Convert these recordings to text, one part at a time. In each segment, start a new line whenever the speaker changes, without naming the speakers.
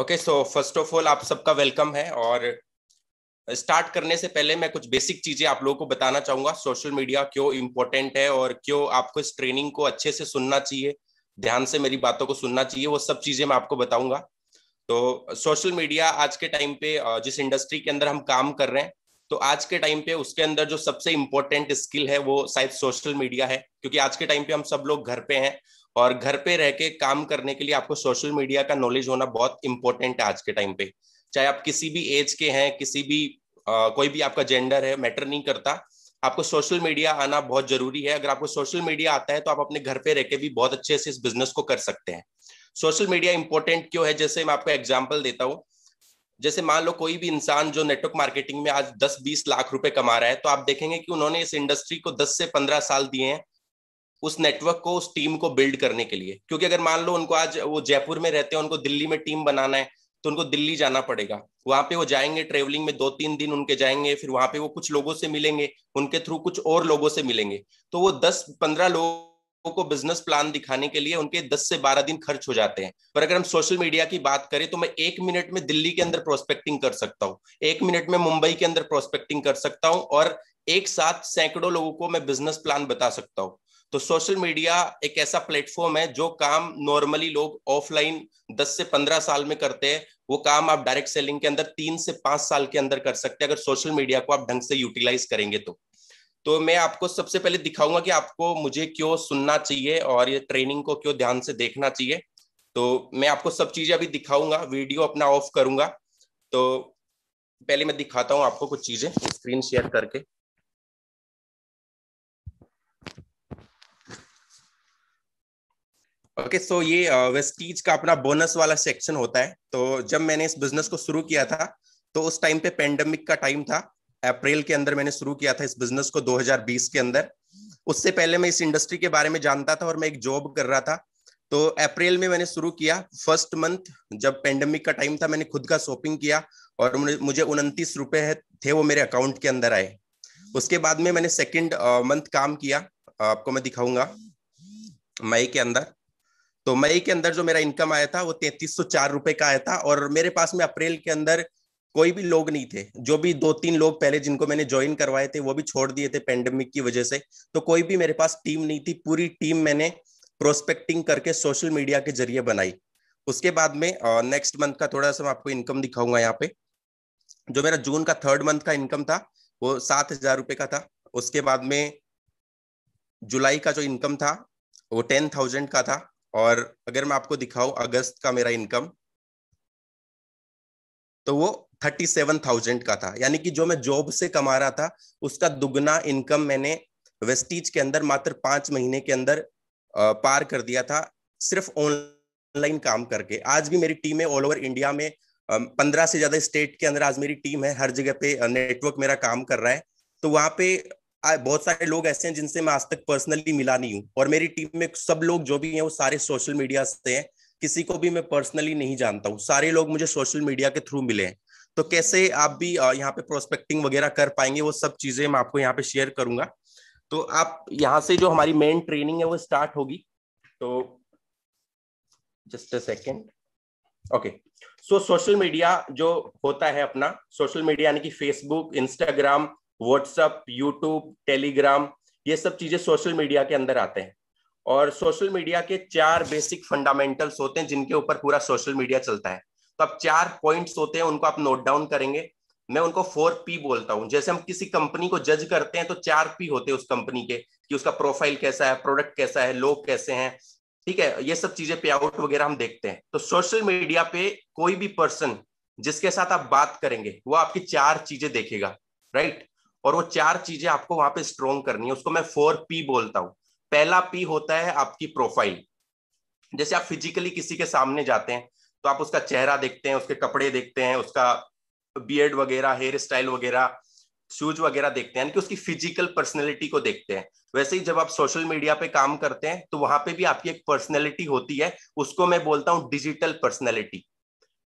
Okay so first of all आप सबका welcome है और स्टार्ट करने से पहले मैं कुछ बेसिक चीजें आप लोगों को बताना चाहूंगा सोशल मीडिया क्यों इम्पोर्टेंट है और क्यों आपको इस ट्रेनिंग को अच्छे से सुनना चाहिए ध्यान से मेरी बातों को सुनना चाहिए वो सब चीजें मैं आपको बताऊंगा तो सोशल मीडिया आज के टाइम पे जिस इंडस्ट्री के अंदर हम काम कर रहे हैं तो आज के टाइम पे उसके अंदर जो सबसे इम्पोर्टेंट स्किल है वो शायद सोशल मीडिया है क्योंकि आज के टाइम पे हम सब लोग घर पे हैं और घर पे रह के काम करने के लिए आपको सोशल मीडिया का नॉलेज होना बहुत इंपॉर्टेंट है आज के टाइम पे चाहे आप किसी भी एज के हैं किसी भी आ, कोई भी आपका जेंडर है मैटर नहीं करता आपको सोशल मीडिया आना बहुत जरूरी है अगर आपको सोशल मीडिया आता है तो आप अपने घर पे रह के भी बहुत अच्छे से इस बिजनेस को कर सकते हैं सोशल मीडिया इंपॉर्टेंट क्यों है जैसे मैं आपको एग्जाम्पल देता हूँ जैसे मान लो कोई भी इंसान जो नेटवर्क मार्केटिंग में आज 10-20 लाख रुपए कमा रहा है तो आप देखेंगे कि उन्होंने इस इंडस्ट्री को 10 से 15 साल दिए हैं उस नेटवर्क को उस टीम को बिल्ड करने के लिए क्योंकि अगर मान लो उनको आज वो जयपुर में रहते हैं उनको दिल्ली में टीम बनाना है तो उनको दिल्ली जाना पड़ेगा वहां पे वो जाएंगे ट्रेवलिंग में दो तीन दिन उनके जाएंगे फिर वहां पे वो कुछ लोगों से मिलेंगे उनके थ्रू कुछ और लोगों से मिलेंगे तो वो दस पंद्रह लोगों को बिजनेस प्लान दिखाने के लिए उनके दस से बारह दिन खर्च हो जाते हैं पर अगर हम सोशल मीडिया की बात करें तो मैं एक मिनट में दिल्ली के अंदर प्रोस्पेक्टिंग कर सकता हूँ एक मिनट में मुंबई के अंदर प्रोस्पेक्टिंग कर सकता हूँ और एक साथ सैकड़ों लोगों को मैं बिजनेस प्लान बता सकता हूँ तो सोशल मीडिया एक ऐसा प्लेटफॉर्म है जो काम नॉर्मली लोग ऑफलाइन 10 से 15 साल में करते हैं वो काम आप डायरेक्ट सेलिंग के अंदर तीन से पांच साल के अंदर कर सकते हैं अगर सोशल मीडिया को आप ढंग से यूटिलाइज करेंगे तो तो मैं आपको सबसे पहले दिखाऊंगा कि आपको मुझे क्यों सुनना चाहिए और ये ट्रेनिंग को क्यों ध्यान से देखना चाहिए तो मैं आपको सब चीजें अभी दिखाऊंगा वीडियो अपना ऑफ करूंगा तो पहले मैं दिखाता हूं आपको कुछ चीजें स्क्रीन शेयर करके ओके okay, सो so ये वेस्टीज uh, का अपना बोनस वाला सेक्शन होता है तो जब मैंने इस बिजनेस को शुरू किया था तो उस टाइम पे पेंडेमिक का टाइम था अप्रैल के अंदर मैंने शुरू किया था इस बिजनेस को 2020 के अंदर उससे पहले मैं इस इंडस्ट्री के बारे में जानता था और मैं एक जॉब कर रहा था तो अप्रैल में मैंने शुरू किया फर्स्ट मंथ जब पेंडेमिक का टाइम था मैंने खुद का शॉपिंग किया और मुझे उनतीस रुपए थे वो मेरे अकाउंट के अंदर आए उसके बाद में मैंने सेकेंड मंथ uh, काम किया आपको मैं दिखाऊंगा मई के अंदर तो मई के अंदर जो मेरा इनकम आया था वो तैतीस सौ चार रुपए का आया था और मेरे पास में अप्रैल के अंदर कोई भी लोग नहीं थे जो भी दो तीन लोग पहले जिनको मैंने ज्वाइन करवाए थे वो भी छोड़ दिए थे पेंडेमिक की वजह से तो कोई भी मेरे पास टीम नहीं थी पूरी टीम मैंने प्रोस्पेक्टिंग करके सोशल मीडिया के जरिए बनाई उसके बाद में नेक्स्ट मंथ का थोड़ा सा मैं आपको इनकम दिखाऊंगा यहाँ पे जो मेरा जून का थर्ड मंथ का इनकम था वो सात हजार रुपये का था उसके बाद में जुलाई का जो इनकम था वो टेन थाउजेंड का था और अगर मैं आपको दिखाऊं अगस्त का मेरा इनकम तो वो थर्टी सेवन थाउजेंड का था यानी कि जो मैं जॉब से कमा रहा था उसका दुगना इनकम मैंने वेस्टीज के अंदर मात्र पांच महीने के अंदर पार कर दिया था सिर्फ ऑनलाइन काम करके आज भी मेरी टीम है ऑल ओवर इंडिया में पंद्रह से ज्यादा स्टेट के अंदर आज मेरी टीम है हर जगह पे नेटवर्क मेरा काम कर रहा है तो वहां पे बहुत सारे लोग ऐसे हैं जिनसे मैं आज तक पर्सनली मिला नहीं हूँ और मेरी टीम में सब लोग जो भी हैं वो सारे सोशल मीडिया से हैं किसी को भी मैं पर्सनली नहीं जानता हूँ सारे लोग मुझे सोशल मीडिया के थ्रू मिले हैं तो कैसे आप भी यहाँ पे प्रोस्पेक्टिंग वगैरह कर पाएंगे वो सब चीजें मैं आपको यहाँ पे शेयर करूंगा तो आप यहाँ से जो हमारी मेन ट्रेनिंग है वो स्टार्ट होगी तो just a second okay so social media जो होता है अपना सोशल मीडिया यानी कि Facebook Instagram WhatsApp YouTube Telegram ये सब चीजें सोशल मीडिया के अंदर आते हैं और सोशल मीडिया के चार बेसिक फंडामेंटल्स होते हैं जिनके ऊपर पूरा सोशल मीडिया चलता है तो अब चार पॉइंट्स होते हैं उनको आप नोट डाउन करेंगे मैं उनको फोर पी बोलता हूँ जैसे हम किसी कंपनी को जज करते हैं तो चार पी होते हैं उस कंपनी के कि उसका प्रोफाइल कैसा है प्रोडक्ट कैसा है लोग कैसे हैं ठीक है ये सब चीजें पे आउट वगैरह हम देखते हैं तो सोशल मीडिया पे कोई भी पर्सन जिसके साथ आप बात करेंगे वो आपकी चार चीजें देखेगा राइट और वो चार चीजें आपको वहां पे स्ट्रोंग करनी है उसको मैं फोर पी बोलता हूँ पहला पी होता है आपकी प्रोफाइल जैसे आप फिजिकली किसी के सामने जाते हैं तो आप उसका चेहरा देखते हैं उसके कपड़े देखते हैं उसका बियर्ड वगैरह हेयर स्टाइल वगैरह शूज वगैरह देखते हैं कि उसकी फिजिकल पर्सनैलिटी को देखते हैं वैसे ही जब आप सोशल मीडिया पे काम करते हैं तो वहां पे भी आपकी एक पर्सनैलिटी होती है उसको मैं बोलता हूँ डिजिटल पर्सनैलिटी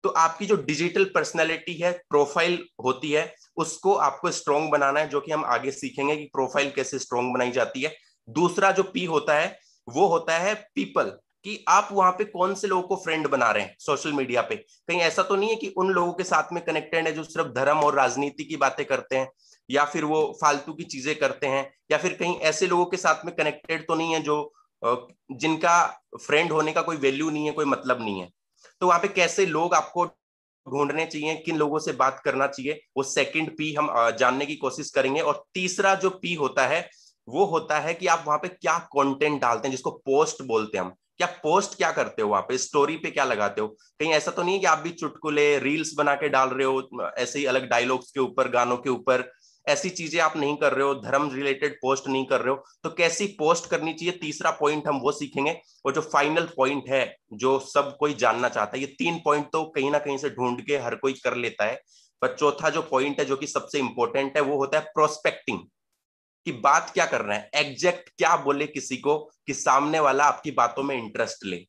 तो आपकी जो डिजिटल पर्सनैलिटी है प्रोफाइल होती है उसको आपको स्ट्रॉन्ग बनाना है जो कि हम आगे सीखेंगे कि प्रोफाइल कैसे स्ट्रॉन्ग बनाई जाती है दूसरा जो पी होता है वो होता है पीपल कि आप वहां पे कौन से लोगों को फ्रेंड बना रहे हैं सोशल मीडिया पे कहीं ऐसा तो नहीं है कि उन लोगों के साथ में कनेक्टेड है जो सिर्फ धर्म और राजनीति की बातें करते हैं या फिर वो फालतू की चीजें करते हैं या फिर कहीं ऐसे लोगों के साथ में कनेक्टेड तो नहीं है जो जिनका फ्रेंड होने का कोई वैल्यू नहीं है कोई मतलब नहीं है तो वहां पे कैसे लोग आपको ढूंढने चाहिए किन लोगों से बात करना चाहिए वो सेकंड पी हम जानने की कोशिश करेंगे और तीसरा जो पी होता है वो होता है कि आप वहां पे क्या कंटेंट डालते हैं जिसको पोस्ट बोलते हैं हम क्या पोस्ट क्या करते हो वहां पे स्टोरी पे क्या लगाते हो कहीं ऐसा तो नहीं है कि आप भी चुटकुले रील्स बना के डाल रहे हो ऐसे ही अलग डायलॉग्स के ऊपर गानों के ऊपर ऐसी चीजें आप नहीं कर रहे हो धर्म रिलेटेड पोस्ट नहीं कर रहे हो तो कैसी पोस्ट करनी चाहिए तीसरा पॉइंट हम वो सीखेंगे और जो फाइनल पॉइंट है जो सब कोई जानना चाहता है ये तीन पॉइंट तो कहीं ना कहीं से ढूंढ के हर कोई कर लेता है पर चौथा जो पॉइंट है जो कि सबसे इंपॉर्टेंट है वो होता है प्रोस्पेक्टिंग कि बात क्या कर रहे हैं एग्जैक्ट क्या बोले किसी को कि सामने वाला आपकी बातों में इंटरेस्ट ले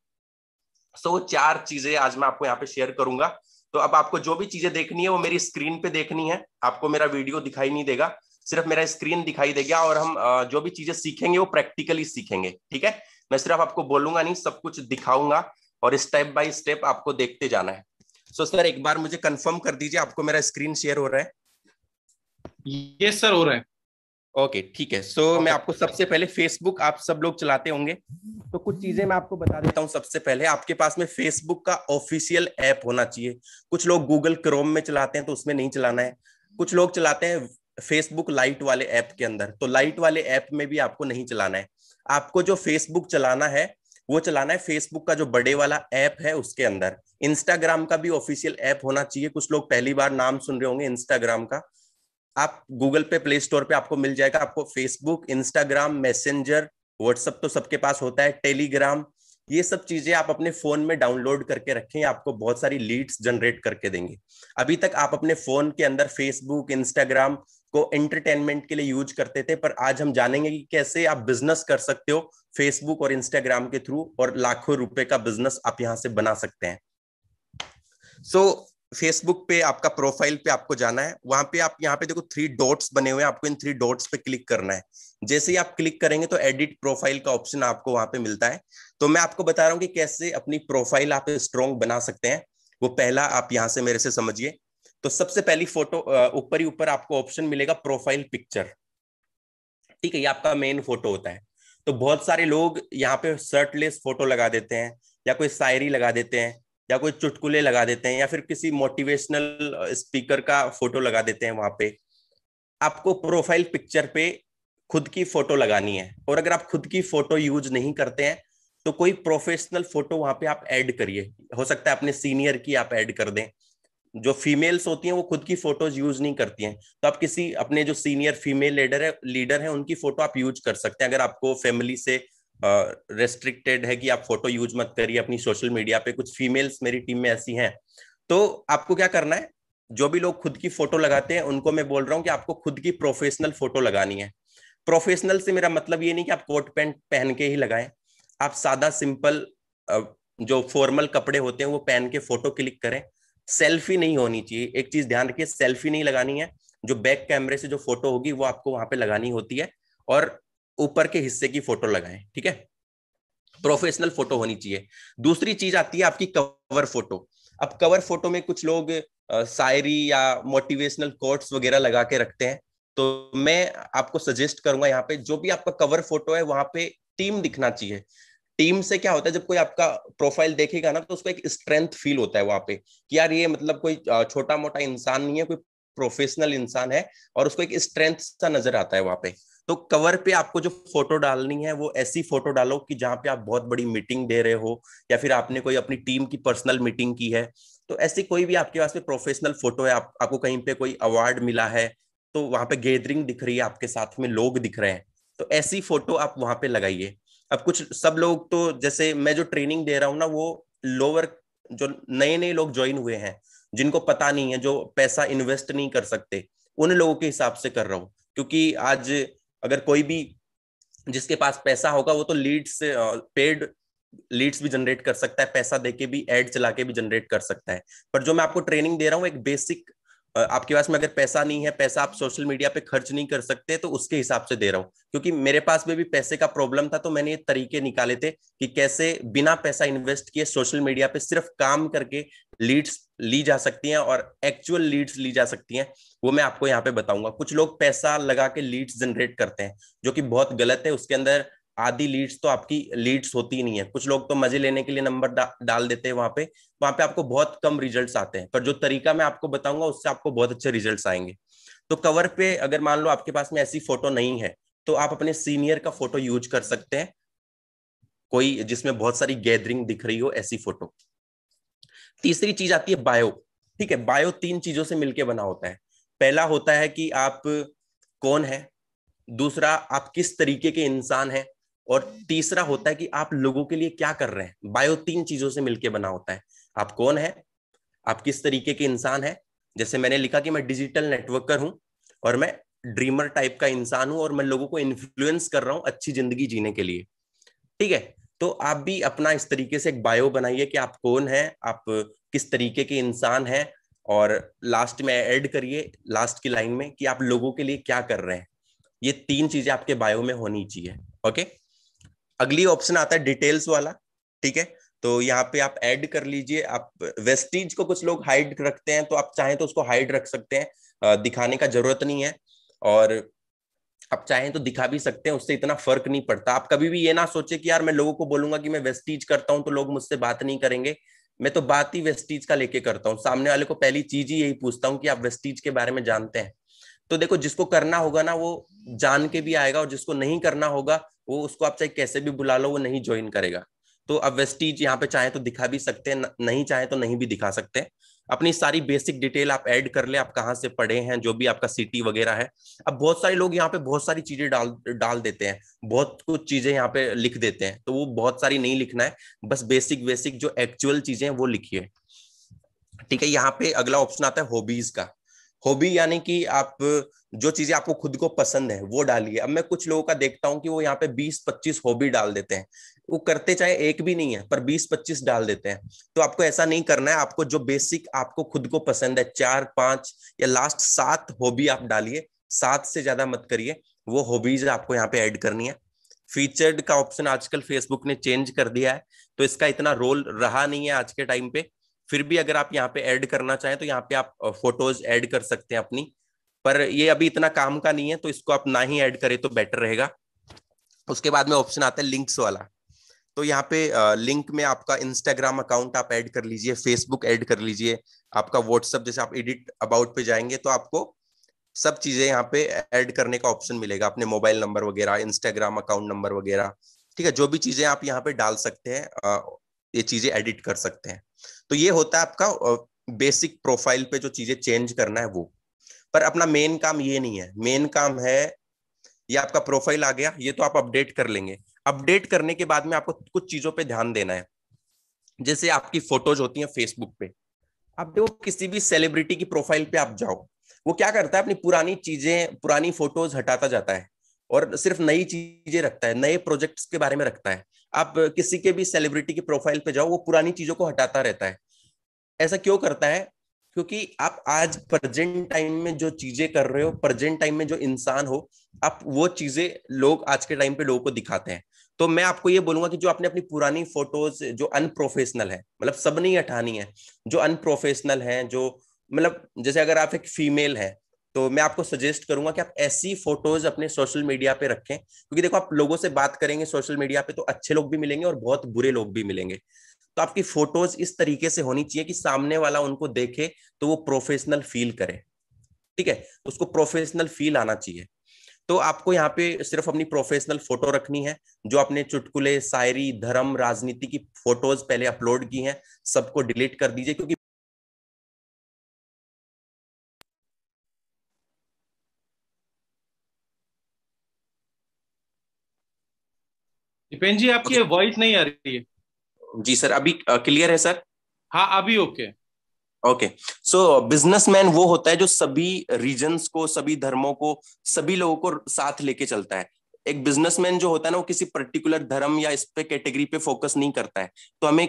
सो so, चार चीजें आज मैं आपको यहाँ पे शेयर करूंगा तो अब आपको जो भी चीजें देखनी है वो मेरी स्क्रीन पे देखनी है आपको मेरा वीडियो दिखाई नहीं देगा सिर्फ मेरा स्क्रीन दिखाई देगा और हम जो भी चीजें सीखेंगे वो प्रैक्टिकली सीखेंगे ठीक है मैं सिर्फ आपको बोलूंगा नहीं सब कुछ दिखाऊंगा और स्टेप बाय स्टेप आपको देखते जाना है सो so, सर एक बार मुझे कंफर्म कर दीजिए आपको मेरा स्क्रीन शेयर हो रहा है यस yes, सर हो रहा है ओके ठीक है सो so, okay. मैं आपको सबसे पहले फेसबुक आप सब लोग चलाते होंगे तो कुछ हम्म। चीजें मैं आपको बता देता हूँ सबसे पहले आपके पास में फेसबुक का ऑफिशियल ऐप होना चाहिए कुछ लोग गूगल क्रोम में चलाते हैं तो उसमें नहीं चलाना है कुछ लोग चलाते हैं फेसबुक लाइट वाले ऐप के अंदर तो लाइट वाले ऐप में भी आपको नहीं चलाना है आपको जो फेसबुक चलाना है वो चलाना है फेसबुक का जो बड़े वाला ऐप है उसके अंदर इंस्टाग्राम का भी ऑफिशियल ऐप होना चाहिए कुछ लोग पहली बार नाम सुन रहे होंगे इंस्टाग्राम का आप गूगल पे प्ले स्टोर पे आपको मिल जाएगा आपको फेसबुक इंस्टाग्राम मैसेंजर व्हाट्सअप तो सबके पास होता है टेलीग्राम ये सब चीजें आप अपने फोन में डाउनलोड करके रखें आपको बहुत सारी लीड्स जनरेट करके देंगे अभी तक आप अपने फोन के अंदर फेसबुक इंस्टाग्राम को एंटरटेनमेंट के लिए यूज करते थे पर आज हम जानेंगे कि कैसे आप बिजनेस कर सकते हो फेसबुक और इंस्टाग्राम के थ्रू और लाखों रुपए का बिजनेस आप यहां से बना सकते हैं सो so, फेसबुक पे आपका प्रोफाइल पे आपको जाना है वहां पे आप यहाँ पे देखो थ्री डॉट्स बने हुए हैं आपको इन थ्री डॉट्स पे क्लिक करना है जैसे ही आप क्लिक करेंगे तो एडिट प्रोफाइल का ऑप्शन आपको वहां पे मिलता है तो मैं आपको बता रहा हूँ कि कैसे अपनी प्रोफाइल आप स्ट्रॉन्ग बना सकते हैं वो पहला आप यहाँ से मेरे से समझिए तो सबसे पहली फोटो ऊपर ही ऊपर आपको ऑप्शन मिलेगा प्रोफाइल पिक्चर ठीक है ये आपका मेन फोटो होता है तो बहुत सारे लोग यहाँ पे शर्टलेस फोटो लगा देते हैं या कोई शायरी लगा देते हैं या कोई चुटकुले लगा देते हैं या फिर किसी मोटिवेशनल स्पीकर का फोटो लगा देते हैं वहां पे आपको प्रोफाइल पिक्चर पे खुद की फोटो लगानी है और अगर आप खुद की फोटो यूज नहीं करते हैं तो कोई प्रोफेशनल फोटो वहां पे आप ऐड करिए हो सकता है अपने सीनियर की आप ऐड कर दें जो फीमेल्स होती हैं वो खुद की फोटोज यूज नहीं करती हैं तो आप किसी अपने जो सीनियर फीमेल लीडर है लीडर है उनकी फोटो आप यूज कर सकते हैं अगर आपको फैमिली से रेस्ट्रिक्टेड है कि आप फोटो यूज मत करिए अपनी सोशल मीडिया पे कुछ फीमेल्स मेरी टीम में ऐसी हैं तो आपको क्या करना है जो भी लोग खुद की फोटो लगाते हैं उनको मैं बोल रहा हूँ कि आपको खुद की प्रोफेशनल फोटो लगानी है प्रोफेशनल से मेरा मतलब ये नहीं कि आप कोट पैंट पहन के ही लगाएं आप सादा सिंपल जो फॉर्मल कपड़े होते हैं वो पहन के फोटो क्लिक करें सेल्फी नहीं होनी चाहिए एक चीज ध्यान रखिए सेल्फी नहीं लगानी है जो बैक कैमरे से जो फोटो होगी वो आपको वहां पे लगानी होती है और ऊपर के हिस्से की फोटो लगाएं ठीक है प्रोफेशनल फोटो होनी चाहिए दूसरी चीज आती है आपकी कवर फोटो अब कवर फोटो में कुछ लोग शायरी या मोटिवेशनल कोट्स वगैरह लगा के रखते हैं तो मैं आपको सजेस्ट करूंगा यहाँ पे जो भी आपका कवर फोटो है वहां पे टीम दिखना चाहिए टीम से क्या होता है जब कोई आपका प्रोफाइल देखेगा ना तो उसको एक स्ट्रेंथ फील होता है वहां पे कि यार ये मतलब कोई छोटा मोटा इंसान नहीं है कोई प्रोफेशनल इंसान है और उसको एक स्ट्रेंथ सा नजर आता है वहां पे तो कवर पे आपको जो फोटो डालनी है वो ऐसी फोटो डालो कि जहां पे आप बहुत बड़ी मीटिंग दे रहे हो या फिर आपने कोई अपनी टीम की पर्सनल मीटिंग की है तो ऐसी कोई भी आपके पास में प्रोफेशनल फोटो है आप, आपको कहीं पे कोई अवार्ड मिला है तो वहां पे गैदरिंग दिख रही है आपके साथ में लोग दिख रहे हैं तो ऐसी फोटो आप वहां पे लगाइए अब कुछ सब लोग तो जैसे मैं जो ट्रेनिंग दे रहा हूँ ना वो लोअर जो नए नए लोग ज्वाइन हुए हैं जिनको पता नहीं है जो पैसा इन्वेस्ट नहीं कर सकते उन लोगों के हिसाब से कर रहा हूँ क्योंकि आज अगर कोई भी जिसके पास पैसा होगा वो तो लीड्स पेड लीड्स भी जनरेट कर सकता है पैसा देके भी एड चला के भी जनरेट कर सकता है पर जो मैं आपको ट्रेनिंग दे रहा हूँ एक बेसिक आपके पास में अगर पैसा नहीं है पैसा आप सोशल मीडिया पे खर्च नहीं कर सकते तो उसके हिसाब से दे रहा हूँ क्योंकि मेरे पास में भी पैसे का प्रॉब्लम था तो मैंने ये तरीके निकाले थे कि कैसे बिना पैसा इन्वेस्ट किए सोशल मीडिया पे सिर्फ काम करके लीड्स ली जा सकती हैं और एक्चुअल लीड्स ली जा सकती हैं वो मैं आपको यहाँ पे बताऊंगा कुछ लोग पैसा लगा के लीड्स जनरेट करते हैं जो कि बहुत गलत है उसके अंदर आधी लीड्स तो आपकी लीड्स होती नहीं है कुछ लोग तो मजे लेने के लिए नंबर डा, डाल देते हैं वहां पे वहां पे आपको बहुत कम रिजल्ट्स आते हैं पर जो तरीका मैं आपको बताऊंगा उससे आपको बहुत अच्छे रिजल्ट्स आएंगे तो कवर पे अगर मान लो आपके पास में ऐसी फोटो नहीं है तो आप अपने सीनियर का फोटो यूज कर सकते हैं कोई जिसमें बहुत सारी गैदरिंग दिख रही हो ऐसी फोटो तीसरी चीज आती है बायो ठीक है बायो तीन चीजों से मिलकर बना होता है पहला होता है कि आप कौन है दूसरा आप किस तरीके के इंसान हैं और तीसरा होता है कि आप लोगों के लिए क्या कर रहे हैं बायो तीन चीजों से मिलकर बना होता है आप कौन है आप किस तरीके के इंसान है जैसे मैंने लिखा कि मैं डिजिटल नेटवर्कर हूं और मैं ड्रीमर टाइप का इंसान हूं और मैं लोगों को इन्फ्लुएंस कर रहा हूं अच्छी जिंदगी जीने के लिए ठीक है तो आप भी अपना इस तरीके से एक बायो बनाइए कि आप कौन है आप किस तरीके के इंसान हैं और लास्ट में ऐड करिए लास्ट की लाइन में कि आप लोगों के लिए क्या कर रहे हैं ये तीन चीजें आपके बायो में होनी चाहिए ओके अगली ऑप्शन आता है डिटेल्स वाला ठीक है तो यहाँ पे आप ऐड कर लीजिए आप वेस्टीज को कुछ लोग हाइड रखते हैं तो आप चाहें तो उसको हाइड रख सकते हैं दिखाने का जरूरत नहीं है और आप चाहें तो दिखा भी सकते हैं उससे इतना फर्क नहीं पड़ता आप कभी भी ये ना सोचे कि यार मैं लोगों को बोलूंगा कि मैं वेस्टीज करता हूं तो लोग मुझसे बात नहीं करेंगे मैं तो बात ही वेस्टीज का लेके करता हूँ सामने वाले को पहली चीज ही यही पूछता हूँ कि आप वेस्टीज के बारे में जानते हैं तो देखो जिसको करना होगा ना वो जान के भी आएगा और जिसको नहीं करना होगा वो उसको आप चाहे कैसे भी बुला लो वो नहीं ज्वाइन करेगा तो अब वेस्टीज यहाँ पे चाहे तो दिखा भी सकते हैं नहीं चाहे तो नहीं भी दिखा सकते अपनी सारी बेसिक डिटेल आप ऐड कर ले आप कहाँ से पढ़े हैं जो भी आपका सिटी वगैरह है अब बहुत सारे लोग यहाँ पे बहुत सारी चीजें डाल डाल देते हैं बहुत कुछ चीजें यहाँ पे लिख देते हैं तो वो बहुत सारी नहीं लिखना है बस बेसिक बेसिक जो एक्चुअल चीजें हैं वो लिखिए ठीक है यहाँ पे अगला ऑप्शन आता है हॉबीज का हॉबी यानी कि आप जो चीजें आपको खुद को पसंद है वो डालिए अब मैं कुछ लोगों का देखता हूँ कि वो यहाँ पे 20-25 हॉबी डाल देते हैं वो करते चाहे एक भी नहीं है पर 20-25 डाल देते हैं तो आपको ऐसा नहीं करना है आपको जो बेसिक आपको खुद को पसंद है चार पांच या लास्ट सात हॉबी आप डालिए सात से ज्यादा मत करिए वो हॉबीज आपको यहाँ पे ऐड करनी है फीचर्ड का ऑप्शन आजकल फेसबुक ने चेंज कर दिया है तो इसका इतना रोल रहा नहीं है आज के टाइम पे फिर भी अगर आप यहाँ पे ऐड करना चाहें तो यहाँ पे आप फोटोज ऐड कर सकते हैं अपनी पर ये अभी इतना काम का नहीं है तो इसको आप ना ही ऐड करें तो बेटर रहेगा उसके बाद में ऑप्शन आता है लिंक्स वाला तो यहाँ पे लिंक में आपका इंस्टाग्राम अकाउंट आप ऐड कर लीजिए फेसबुक ऐड कर लीजिए आपका व्हाट्सअप जैसे आप एडिट अबाउट पे जाएंगे तो आपको सब चीजें यहाँ पे ऐड करने का ऑप्शन मिलेगा अपने मोबाइल नंबर वगैरह इंस्टाग्राम अकाउंट नंबर वगैरह ठीक है जो भी चीजें आप यहाँ पे डाल सकते हैं ये चीजें एडिट कर सकते हैं तो ये होता है आपका बेसिक प्रोफाइल पे जो चीजें चेंज करना है वो पर अपना मेन काम ये नहीं है मेन काम है ये आपका प्रोफाइल आ गया ये तो आप अपडेट कर लेंगे अपडेट करने के बाद में आपको कुछ चीजों पे ध्यान देना है जैसे आपकी फोटोज होती हैं फेसबुक पे आप देखो किसी भी सेलिब्रिटी की प्रोफाइल पे आप जाओ वो क्या करता है अपनी पुरानी चीजें पुरानी फोटोज हटाता जाता है और सिर्फ नई चीजें रखता है नए प्रोजेक्ट्स के बारे में रखता है आप किसी के भी सेलिब्रिटी की प्रोफाइल पे जाओ वो पुरानी चीजों को हटाता रहता है ऐसा क्यों करता है क्योंकि आप आज प्रेजेंट टाइम में जो चीजें कर रहे हो प्रेजेंट टाइम में जो इंसान हो आप वो चीजें लोग आज के टाइम पे लोगों को दिखाते हैं तो मैं आपको ये बोलूंगा कि जो आपने अपनी पुरानी फोटोज जो अनप्रोफेशनल है मतलब सब नहीं हटानी है जो अनप्रोफेशनल है जो मतलब जैसे अगर आप एक फीमेल है तो मैं आपको सजेस्ट करूंगा कि आप ऐसी फोटोज अपने सोशल मीडिया पे रखें क्योंकि देखो आप लोगों से बात करेंगे सोशल मीडिया पे तो अच्छे लोग भी मिलेंगे और बहुत बुरे लोग भी मिलेंगे तो आपकी फोटोज इस तरीके से होनी चाहिए कि सामने वाला उनको देखे तो वो प्रोफेशनल फील करे ठीक है उसको प्रोफेशनल फील आना चाहिए तो आपको यहाँ पे सिर्फ अपनी प्रोफेशनल फोटो रखनी है जो आपने चुटकुले शायरी धर्म राजनीति की फोटोज पहले अपलोड की हैं सबको डिलीट कर दीजिए क्योंकि दीपेन जी आपकी वॉइस नहीं आ रही है जी सर अभी क्लियर है सर हाँ अभी ओके ओके सो बिजनेसमैन वो होता है जो सभी रीजन्स को सभी धर्मों को सभी लोगों को साथ लेके चलता है एक बिजनेसमैन जो होता है ना वो किसी पर्टिकुलर धर्म या इस पे कैटेगरी पे फोकस नहीं करता है तो हमें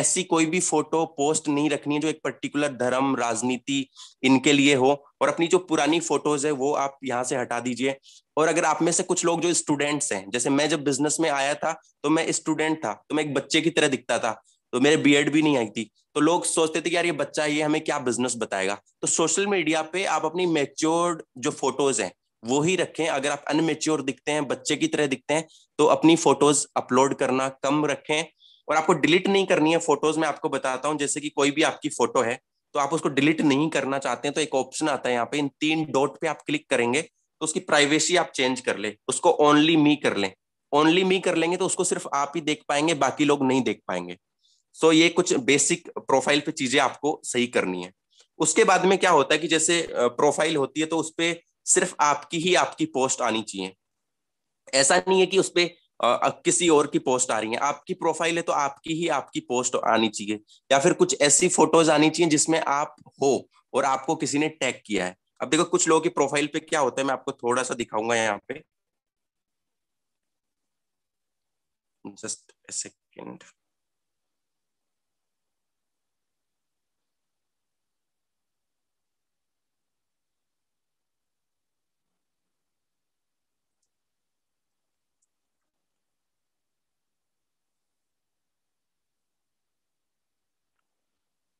ऐसी कोई भी फोटो पोस्ट नहीं रखनी है जो एक पर्टिकुलर धर्म राजनीति इनके लिए हो और अपनी जो पुरानी फोटोज है वो आप यहाँ से हटा दीजिए और अगर आप में से कुछ लोग जो स्टूडेंट्स हैं जैसे मैं जब बिजनेस में आया था तो मैं स्टूडेंट था तो मैं एक बच्चे की तरह दिखता था तो मेरे बी भी नहीं आई थी तो लोग सोचते थे कि यार ये बच्चा ये हमें क्या बिजनेस बताएगा तो सोशल मीडिया पे आप अपनी मेच्योर्ड जो फोटोज हैं वो ही रखें अगर आप अनमेच्योर दिखते हैं बच्चे की तरह दिखते हैं तो अपनी फोटोज अपलोड करना कम रखें और आपको डिलीट नहीं करनी है फोटोज में आपको बताता हूँ जैसे कि कोई भी आपकी फोटो है तो आप उसको डिलीट नहीं करना चाहते हैं तो एक ऑप्शन आता है यहाँ पे इन तीन डॉट पे आप क्लिक करेंगे तो उसकी प्राइवेसी आप चेंज कर ले उसको ओनली मी कर लें ओनली मी कर लेंगे तो उसको सिर्फ आप ही देख पाएंगे बाकी लोग नहीं देख पाएंगे सो so, ये कुछ बेसिक प्रोफाइल पे चीजें आपको सही करनी है उसके बाद में क्या होता है कि जैसे प्रोफाइल होती है तो उसपे सिर्फ आपकी ही आपकी पोस्ट आनी चाहिए ऐसा नहीं है कि उसपे आ, किसी और की पोस्ट आ रही है आपकी प्रोफाइल है तो आपकी ही आपकी पोस्ट आनी चाहिए या फिर कुछ ऐसी फोटोज आनी चाहिए जिसमें आप हो और आपको किसी ने टैग किया है अब देखो कुछ लोगों की प्रोफाइल पे क्या होता है मैं आपको थोड़ा सा दिखाऊंगा यहाँ पे जस्ट सेकेंड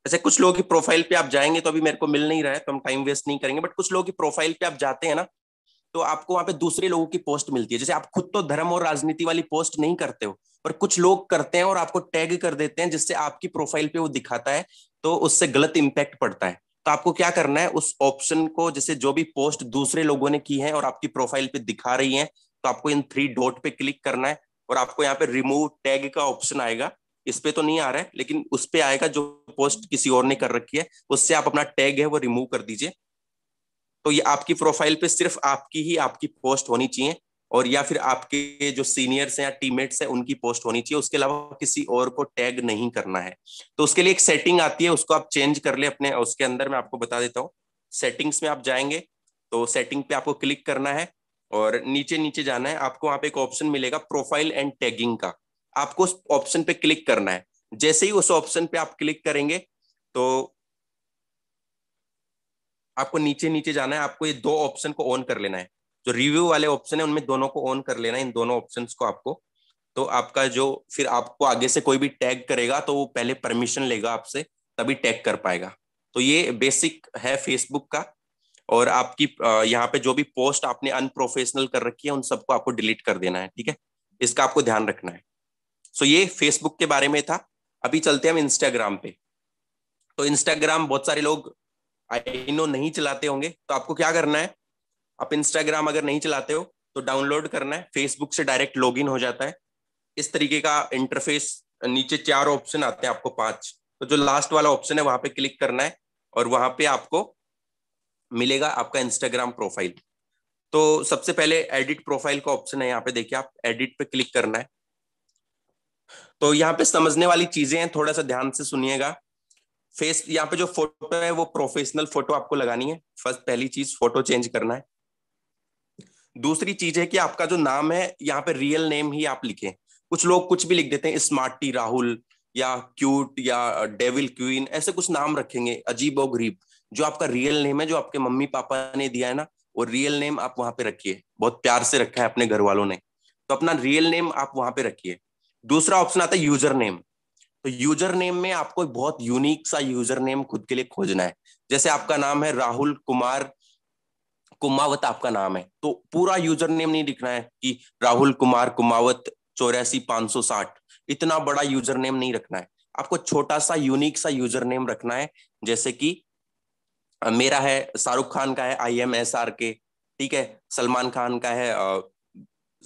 वैसे कुछ लोगों की प्रोफाइल पे आप जाएंगे तो अभी मेरे को मिल नहीं रहा है तो हम टाइम वेस्ट नहीं करेंगे बट कुछ लोगों की प्रोफाइल पे आप जाते हैं ना तो आपको वहां पे दूसरे लोगों की पोस्ट मिलती है जैसे आप खुद तो धर्म और राजनीति वाली पोस्ट नहीं करते हो पर कुछ लोग करते हैं और आपको टैग कर देते हैं जिससे आपकी प्रोफाइल पे वो दिखाता है तो उससे गलत इम्पैक्ट पड़ता है तो आपको क्या करना है उस ऑप्शन को जैसे जो भी पोस्ट दूसरे लोगों ने की है और आपकी प्रोफाइल पे दिखा रही है तो आपको इन थ्री डॉट पे क्लिक करना है और आपको यहाँ पे रिमूव टैग का ऑप्शन आएगा इस पे तो नहीं आ रहा है लेकिन उस पे आएगा जो पोस्ट किसी और ने कर रखी है उससे आप अपना टैग है वो रिमूव कर दीजिए तो ये आपकी प्रोफाइल पे सिर्फ आपकी ही आपकी पोस्ट होनी चाहिए और या फिर आपके जो सीनियर्स हैं या टीममेट्स हैं उनकी पोस्ट होनी चाहिए उसके अलावा किसी और को टैग नहीं करना है तो उसके लिए एक सेटिंग आती है उसको आप चेंज कर ले अपने उसके अंदर मैं आपको बता देता हूँ सेटिंग्स में आप जाएंगे तो सेटिंग पे आपको क्लिक करना है और नीचे नीचे जाना है आपको वहां पे एक ऑप्शन मिलेगा प्रोफाइल एंड टैगिंग का आपको उस ऑप्शन पे क्लिक करना है जैसे ही उस ऑप्शन पे आप क्लिक करेंगे तो आपको नीचे नीचे जाना है आपको ये दो ऑप्शन को ऑन कर लेना है जो रिव्यू वाले ऑप्शन है उनमें दोनों को ऑन कर लेना है इन दोनों ऑप्शन को आपको तो आपका जो फिर आपको आगे से कोई भी टैग करेगा तो वो पहले परमिशन लेगा आपसे तभी टैग कर पाएगा तो ये बेसिक है फेसबुक का और आपकी यहाँ पे जो भी पोस्ट आपने अनप्रोफेशनल कर रखी है उन सबको आपको डिलीट कर देना है ठीक है इसका आपको ध्यान रखना है सो ये फेसबुक के बारे में था अभी चलते हैं हम इंस्टाग्राम पे तो इंस्टाग्राम बहुत सारे लोग आई नो नहीं चलाते होंगे तो आपको क्या करना है आप इंस्टाग्राम अगर नहीं चलाते हो तो डाउनलोड करना है फेसबुक से डायरेक्ट लॉग हो जाता है इस तरीके का इंटरफेस नीचे चार ऑप्शन आते हैं आपको पांच तो जो लास्ट वाला ऑप्शन है वहां पे क्लिक करना है और वहां पे आपको मिलेगा आपका इंस्टाग्राम प्रोफाइल तो सबसे पहले एडिट प्रोफाइल का ऑप्शन है यहाँ पे देखिए आप एडिट पे क्लिक करना है तो यहाँ पे समझने वाली चीजें हैं थोड़ा सा ध्यान से सुनिएगा फेस यहाँ पे जो फोटो है वो प्रोफेशनल फोटो आपको लगानी है फर्स्ट पहली चीज फोटो चेंज करना है दूसरी चीज है कि आपका जो नाम है यहाँ पे रियल नेम ही आप लिखें कुछ लोग कुछ भी लिख देते हैं स्मार्टी राहुल या क्यूट या डेविल क्वीन ऐसे कुछ नाम रखेंगे अजीब और गरीब जो आपका रियल नेम है जो आपके मम्मी पापा ने दिया है ना वो रियल नेम आप वहां पे रखिए बहुत प्यार से रखा है अपने घर वालों ने तो अपना रियल नेम आप वहां पे रखिए दूसरा ऑप्शन आता है यूजर नेम तो यूजर नेम में आपको बहुत यूनिक सा यूजर नेम खुद के लिए खोजना है जैसे आपका नाम है राहुल कुमार कुमावत आपका नाम है तो पूरा यूजर नेम नहीं लिखना है कि राहुल कुमार कुमावत चौरासी पांच सौ साठ इतना बड़ा यूजर नेम नहीं रखना है आपको छोटा सा यूनिक सा यूजर नेम रखना है जैसे कि मेरा है शाहरुख खान का है आई एम एस आर के ठीक है सलमान खान का है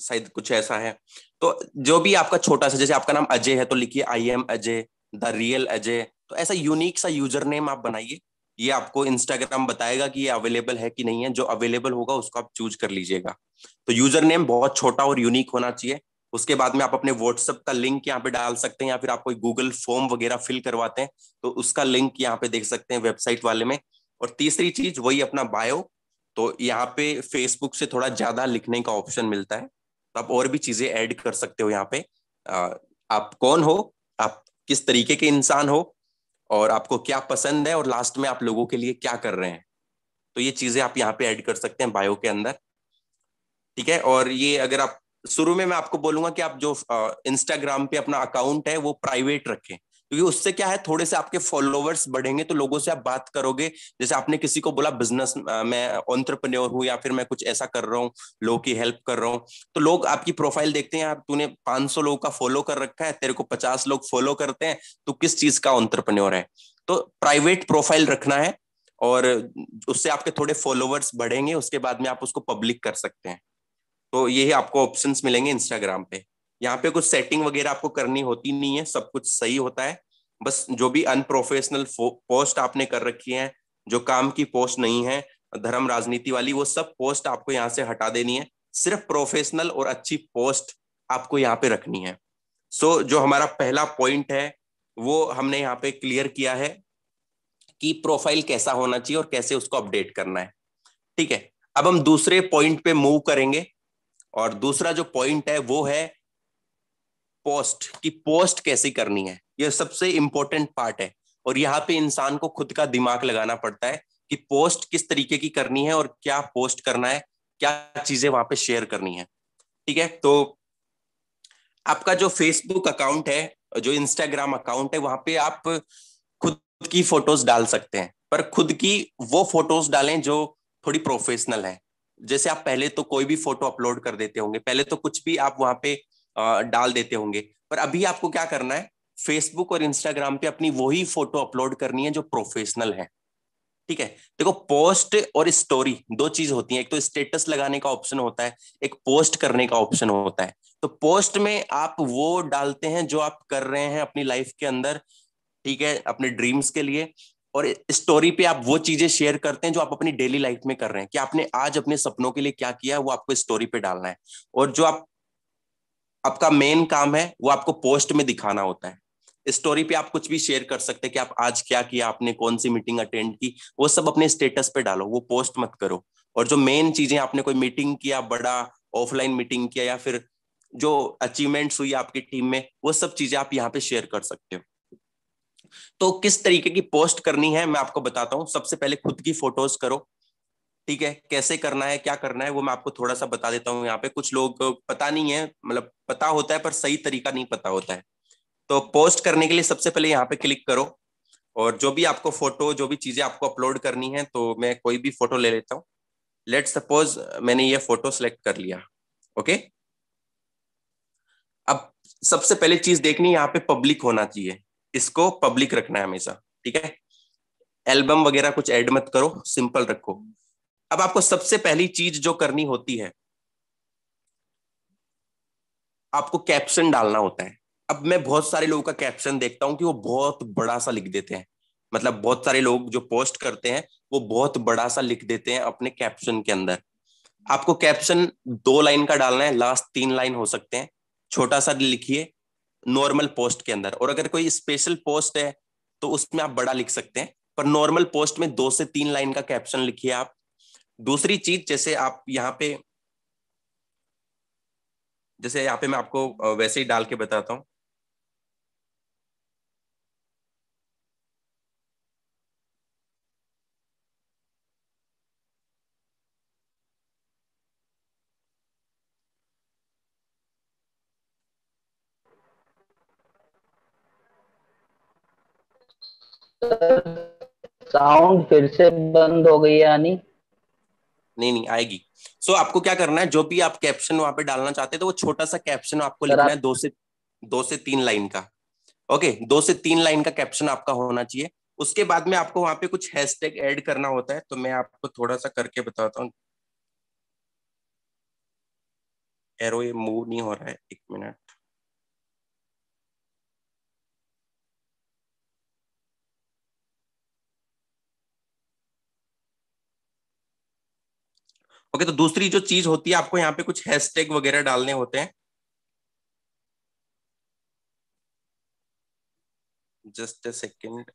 शायद कुछ ऐसा है तो जो भी आपका छोटा सा जैसे आपका नाम अजय है तो लिखिए I am Ajay the real Ajay तो ऐसा यूनिक सा यूजर नेम आप बनाइए ये आपको इंस्टाग्राम बताएगा कि ये अवेलेबल है कि नहीं है जो अवेलेबल होगा उसको आप चूज कर लीजिएगा तो यूजर नेम बहुत छोटा और यूनिक होना चाहिए उसके बाद में आप अपने व्हाट्सअप का लिंक यहाँ पे डाल सकते हैं या फिर आप कोई गूगल फॉर्म वगैरह फिल करवाते हैं तो उसका लिंक यहाँ पे देख सकते हैं वेबसाइट वाले में और तीसरी चीज वही अपना बायो तो यहाँ पे फेसबुक से थोड़ा ज्यादा लिखने का ऑप्शन मिलता है तो आप और भी चीजें ऐड कर सकते हो यहाँ पे आप कौन हो आप किस तरीके के इंसान हो और आपको क्या पसंद है और लास्ट में आप लोगों के लिए क्या कर रहे हैं तो ये चीजें आप यहाँ पे ऐड कर सकते हैं बायो के अंदर ठीक है और ये अगर आप शुरू में मैं आपको बोलूंगा कि आप जो इंस्टाग्राम पे अपना अकाउंट है वो प्राइवेट रखें क्योंकि उससे क्या है थोड़े से आपके फॉलोवर्स बढ़ेंगे तो लोगों से आप बात करोगे जैसे आपने किसी को बोला बिजनेस मैं ऑन्टरप्रन्योर हूँ या फिर मैं कुछ ऐसा कर रहा हूँ लोगों की हेल्प कर रहा हूँ तो लोग आपकी प्रोफाइल देखते हैं आप तूने 500 लोगों का फॉलो कर रखा है तेरे को 50 लोग फॉलो करते हैं तो किस चीज का ऑन्टरप्रन्योर है तो प्राइवेट प्रोफाइल रखना है और उससे आपके थोड़े फॉलोवर्स बढ़ेंगे उसके बाद में आप उसको पब्लिक कर सकते हैं तो यही आपको ऑप्शंस मिलेंगे इंस्टाग्राम पे यहाँ पे कुछ सेटिंग वगैरह आपको करनी होती नहीं है सब कुछ सही होता है बस जो भी अनप्रोफेशनल पोस्ट आपने कर रखी है जो काम की पोस्ट नहीं है धर्म राजनीति वाली वो सब पोस्ट आपको यहाँ से हटा देनी है सिर्फ प्रोफेशनल और अच्छी पोस्ट आपको यहाँ पे रखनी है सो so, जो हमारा पहला पॉइंट है वो हमने यहाँ पे क्लियर किया है कि प्रोफाइल कैसा होना चाहिए और कैसे उसको अपडेट करना है ठीक है अब हम दूसरे पॉइंट पे मूव करेंगे और दूसरा जो पॉइंट है वो है पोस्ट कि पोस्ट कैसे करनी है यह सबसे इंपॉर्टेंट पार्ट है और यहाँ पे इंसान को खुद का दिमाग लगाना पड़ता है कि पोस्ट किस तरीके की करनी है और क्या पोस्ट करना है क्या चीजें वहां पे शेयर करनी है ठीक है तो आपका जो फेसबुक अकाउंट है जो इंस्टाग्राम अकाउंट है वहां पे आप खुद की फोटोज डाल सकते हैं पर खुद की वो फोटोज डालें जो थोड़ी प्रोफेशनल है जैसे आप पहले तो कोई भी फोटो अपलोड कर देते होंगे पहले तो कुछ भी आप वहां पे डाल देते होंगे पर अभी आपको क्या करना है फेसबुक और इंस्टाग्राम पे अपनी वही फोटो अपलोड करनी है जो प्रोफेशनल है ठीक है देखो पोस्ट और स्टोरी दो चीज होती है एक तो स्टेटस लगाने का ऑप्शन होता है एक पोस्ट करने का ऑप्शन होता है तो पोस्ट में आप वो डालते हैं जो आप कर रहे हैं अपनी लाइफ के अंदर ठीक है अपने ड्रीम्स के लिए और स्टोरी पे आप वो चीजें शेयर करते हैं जो आप अपनी डेली लाइफ में कर रहे हैं कि आपने आज अपने सपनों के लिए क्या किया है वो आपको स्टोरी पे डालना है और जो आप आपका मेन काम है वो आपको पोस्ट में दिखाना होता है स्टोरी पे आप कुछ भी शेयर कर सकते हैं कि आप आज क्या किया आपने कौन सी मीटिंग अटेंड की वो सब अपने स्टेटस पे डालो वो पोस्ट मत करो और जो मेन चीजें आपने कोई मीटिंग किया बड़ा ऑफलाइन मीटिंग किया या फिर जो अचीवमेंट्स हुई आपकी टीम में वो सब चीजें आप यहाँ पे शेयर कर सकते हो तो किस तरीके की पोस्ट करनी है मैं आपको बताता हूँ सबसे पहले खुद की फोटोज करो ठीक है कैसे करना है क्या करना है वो मैं आपको थोड़ा सा बता देता हूँ यहाँ पे कुछ लोग पता नहीं है मतलब पता होता है पर सही तरीका नहीं पता होता है तो पोस्ट करने के लिए सबसे पहले यहाँ पे क्लिक करो और जो भी आपको फोटो जो भी चीजें आपको अपलोड करनी है तो मैं कोई भी फोटो ले लेता हूँ लेट सपोज मैंने ये फोटो सेलेक्ट कर लिया ओके अब सबसे पहले चीज देखनी यहाँ पे पब्लिक होना चाहिए इसको पब्लिक रखना है हमेशा ठीक है एल्बम वगैरह कुछ ऐड मत करो सिंपल रखो अब आपको सबसे पहली चीज जो करनी होती है आपको कैप्शन डालना होता है अब मैं बहुत सारे लोगों का कैप्शन देखता हूं कि वो बहुत बड़ा सा लिख देते हैं मतलब बहुत सारे लोग जो पोस्ट करते हैं वो बहुत बड़ा सा लिख देते हैं अपने कैप्शन के अंदर आपको कैप्शन दो लाइन का डालना है लास्ट तीन लाइन हो सकते हैं छोटा सा लिखिए नॉर्मल पोस्ट के अंदर और अगर कोई स्पेशल पोस्ट है तो उसमें आप बड़ा लिख सकते हैं पर नॉर्मल पोस्ट में दो से तीन लाइन का कैप्शन लिखिए आप दूसरी चीज जैसे आप यहाँ पे जैसे यहाँ पे मैं आपको वैसे ही डाल के बताता हूं साउंड फिर से बंद हो गई यानी नहीं नहीं आएगी सो so, आपको क्या करना है जो भी आप कैप्शन वहां पे डालना चाहते हैं तो वो छोटा सा कैप्शन आपको लिखना है दो से दो से तीन लाइन का ओके okay, दो से तीन लाइन का कैप्शन आपका होना चाहिए उसके बाद में आपको वहां पे कुछ हैशटैग ऐड करना होता है तो मैं आपको थोड़ा सा करके बताता हूँ एरो मूव नहीं हो रहा है एक मिनट ओके तो दूसरी जो चीज होती है आपको यहाँ पे कुछ हैशटैग वगैरह डालने होते हैं जस्ट ए सेकेंड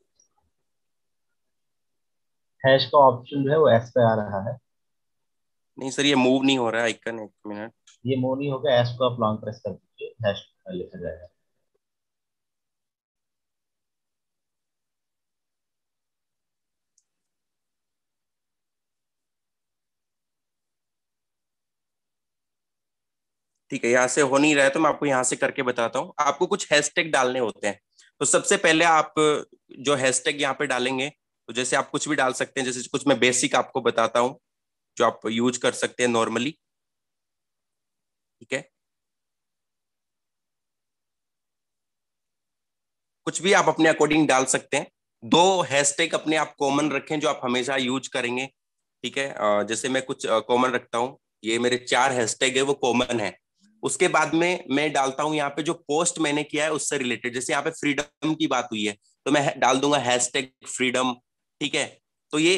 हैश का ऑप्शन जो है वो एस पे आ रहा है नहीं सर ये मूव नहीं हो रहा है आइकन एक मिनट ये मूव नहीं होगा एस को आप लॉन्ग प्रेस कर दीजिए हैश लिखा जाएगा ठीक है यहाँ से हो नहीं रहा है तो मैं आपको यहाँ से करके बताता हूँ आपको कुछ हैशटैग डालने होते हैं तो सबसे पहले आप जो हैशटैग यहाँ पे डालेंगे तो जैसे आप कुछ भी डाल सकते हैं जैसे कुछ मैं बेसिक आपको बताता हूँ जो आप यूज कर सकते हैं नॉर्मली ठीक है कुछ भी आप अपने अकॉर्डिंग डाल सकते हैं दो हैशटैग अपने आप कॉमन रखें जो आप हमेशा यूज करेंगे ठीक है जैसे मैं कुछ कॉमन रखता हूँ ये मेरे चार हैशटैग है वो कॉमन है उसके बाद में मैं डालता हूँ यहाँ पे जो पोस्ट मैंने किया है उससे रिलेटेड जैसे यहाँ पे फ्रीडम की बात हुई है तो मैं डाल दूंगा हैशटैग फ्रीडम ठीक है तो ये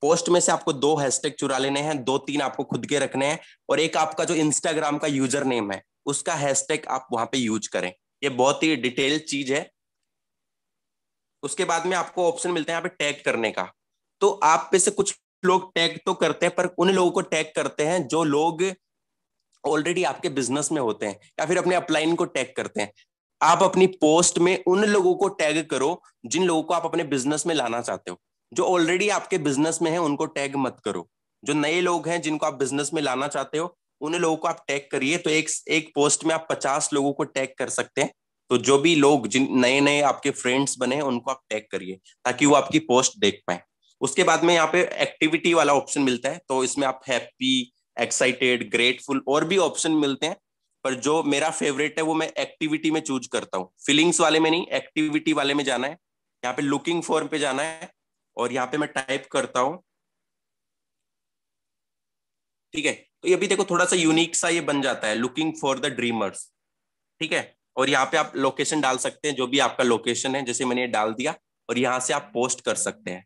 पोस्ट में से आपको दो हैशटैग चुरा लेने हैं दो तीन आपको खुद के रखने हैं और एक आपका जो इंस्टाग्राम का यूजर नेम है उसका हैशटैग आप वहां पे यूज करें ये बहुत ही डिटेल चीज है उसके बाद में आपको ऑप्शन मिलता है यहाँ पे टैग करने का तो आप पे से कुछ लोग टैग तो करते हैं पर उन लोगों को टैग करते हैं जो लोग ऑलरेडी आपके बिजनेस में होते हैं या फिर अपने अपलाइन को टैग करते हैं आप अपनी पोस्ट में उन लोगों को टैग करो जिन लोगों को आप अपने बिजनेस में लाना चाहते हो जो ऑलरेडी आपके बिजनेस में है उनको टैग मत करो जो नए लोग हैं जिनको आप बिजनेस में लाना चाहते हो उन लोगों को आप टैग करिए तो एक एक पोस्ट में आप पचास लोगों को टैग कर सकते हैं तो जो भी लोग जिन नए नए आपके फ्रेंड्स बने हैं उनको आप टैग करिए ताकि वो आपकी पोस्ट देख पाए उसके बाद में यहाँ पे एक्टिविटी वाला ऑप्शन मिलता है तो इसमें आप हैप्पी एक्साइटेड ग्रेटफुल और भी ऑप्शन मिलते हैं पर जो मेरा फेवरेट है वो मैं एक्टिविटी में चूज करता हूँ फीलिंग्स वाले में नहीं एक्टिविटी वाले में जाना है यहाँ पे लुकिंग फॉर पे जाना है और यहाँ पे मैं टाइप करता हूँ ठीक है तो ये भी देखो थोड़ा सा यूनिक सा ये बन जाता है लुकिंग फॉर द ड्रीमर्स ठीक है और यहाँ पे आप लोकेशन डाल सकते हैं जो भी आपका लोकेशन है जैसे मैंने ये डाल दिया और यहाँ से आप पोस्ट कर सकते हैं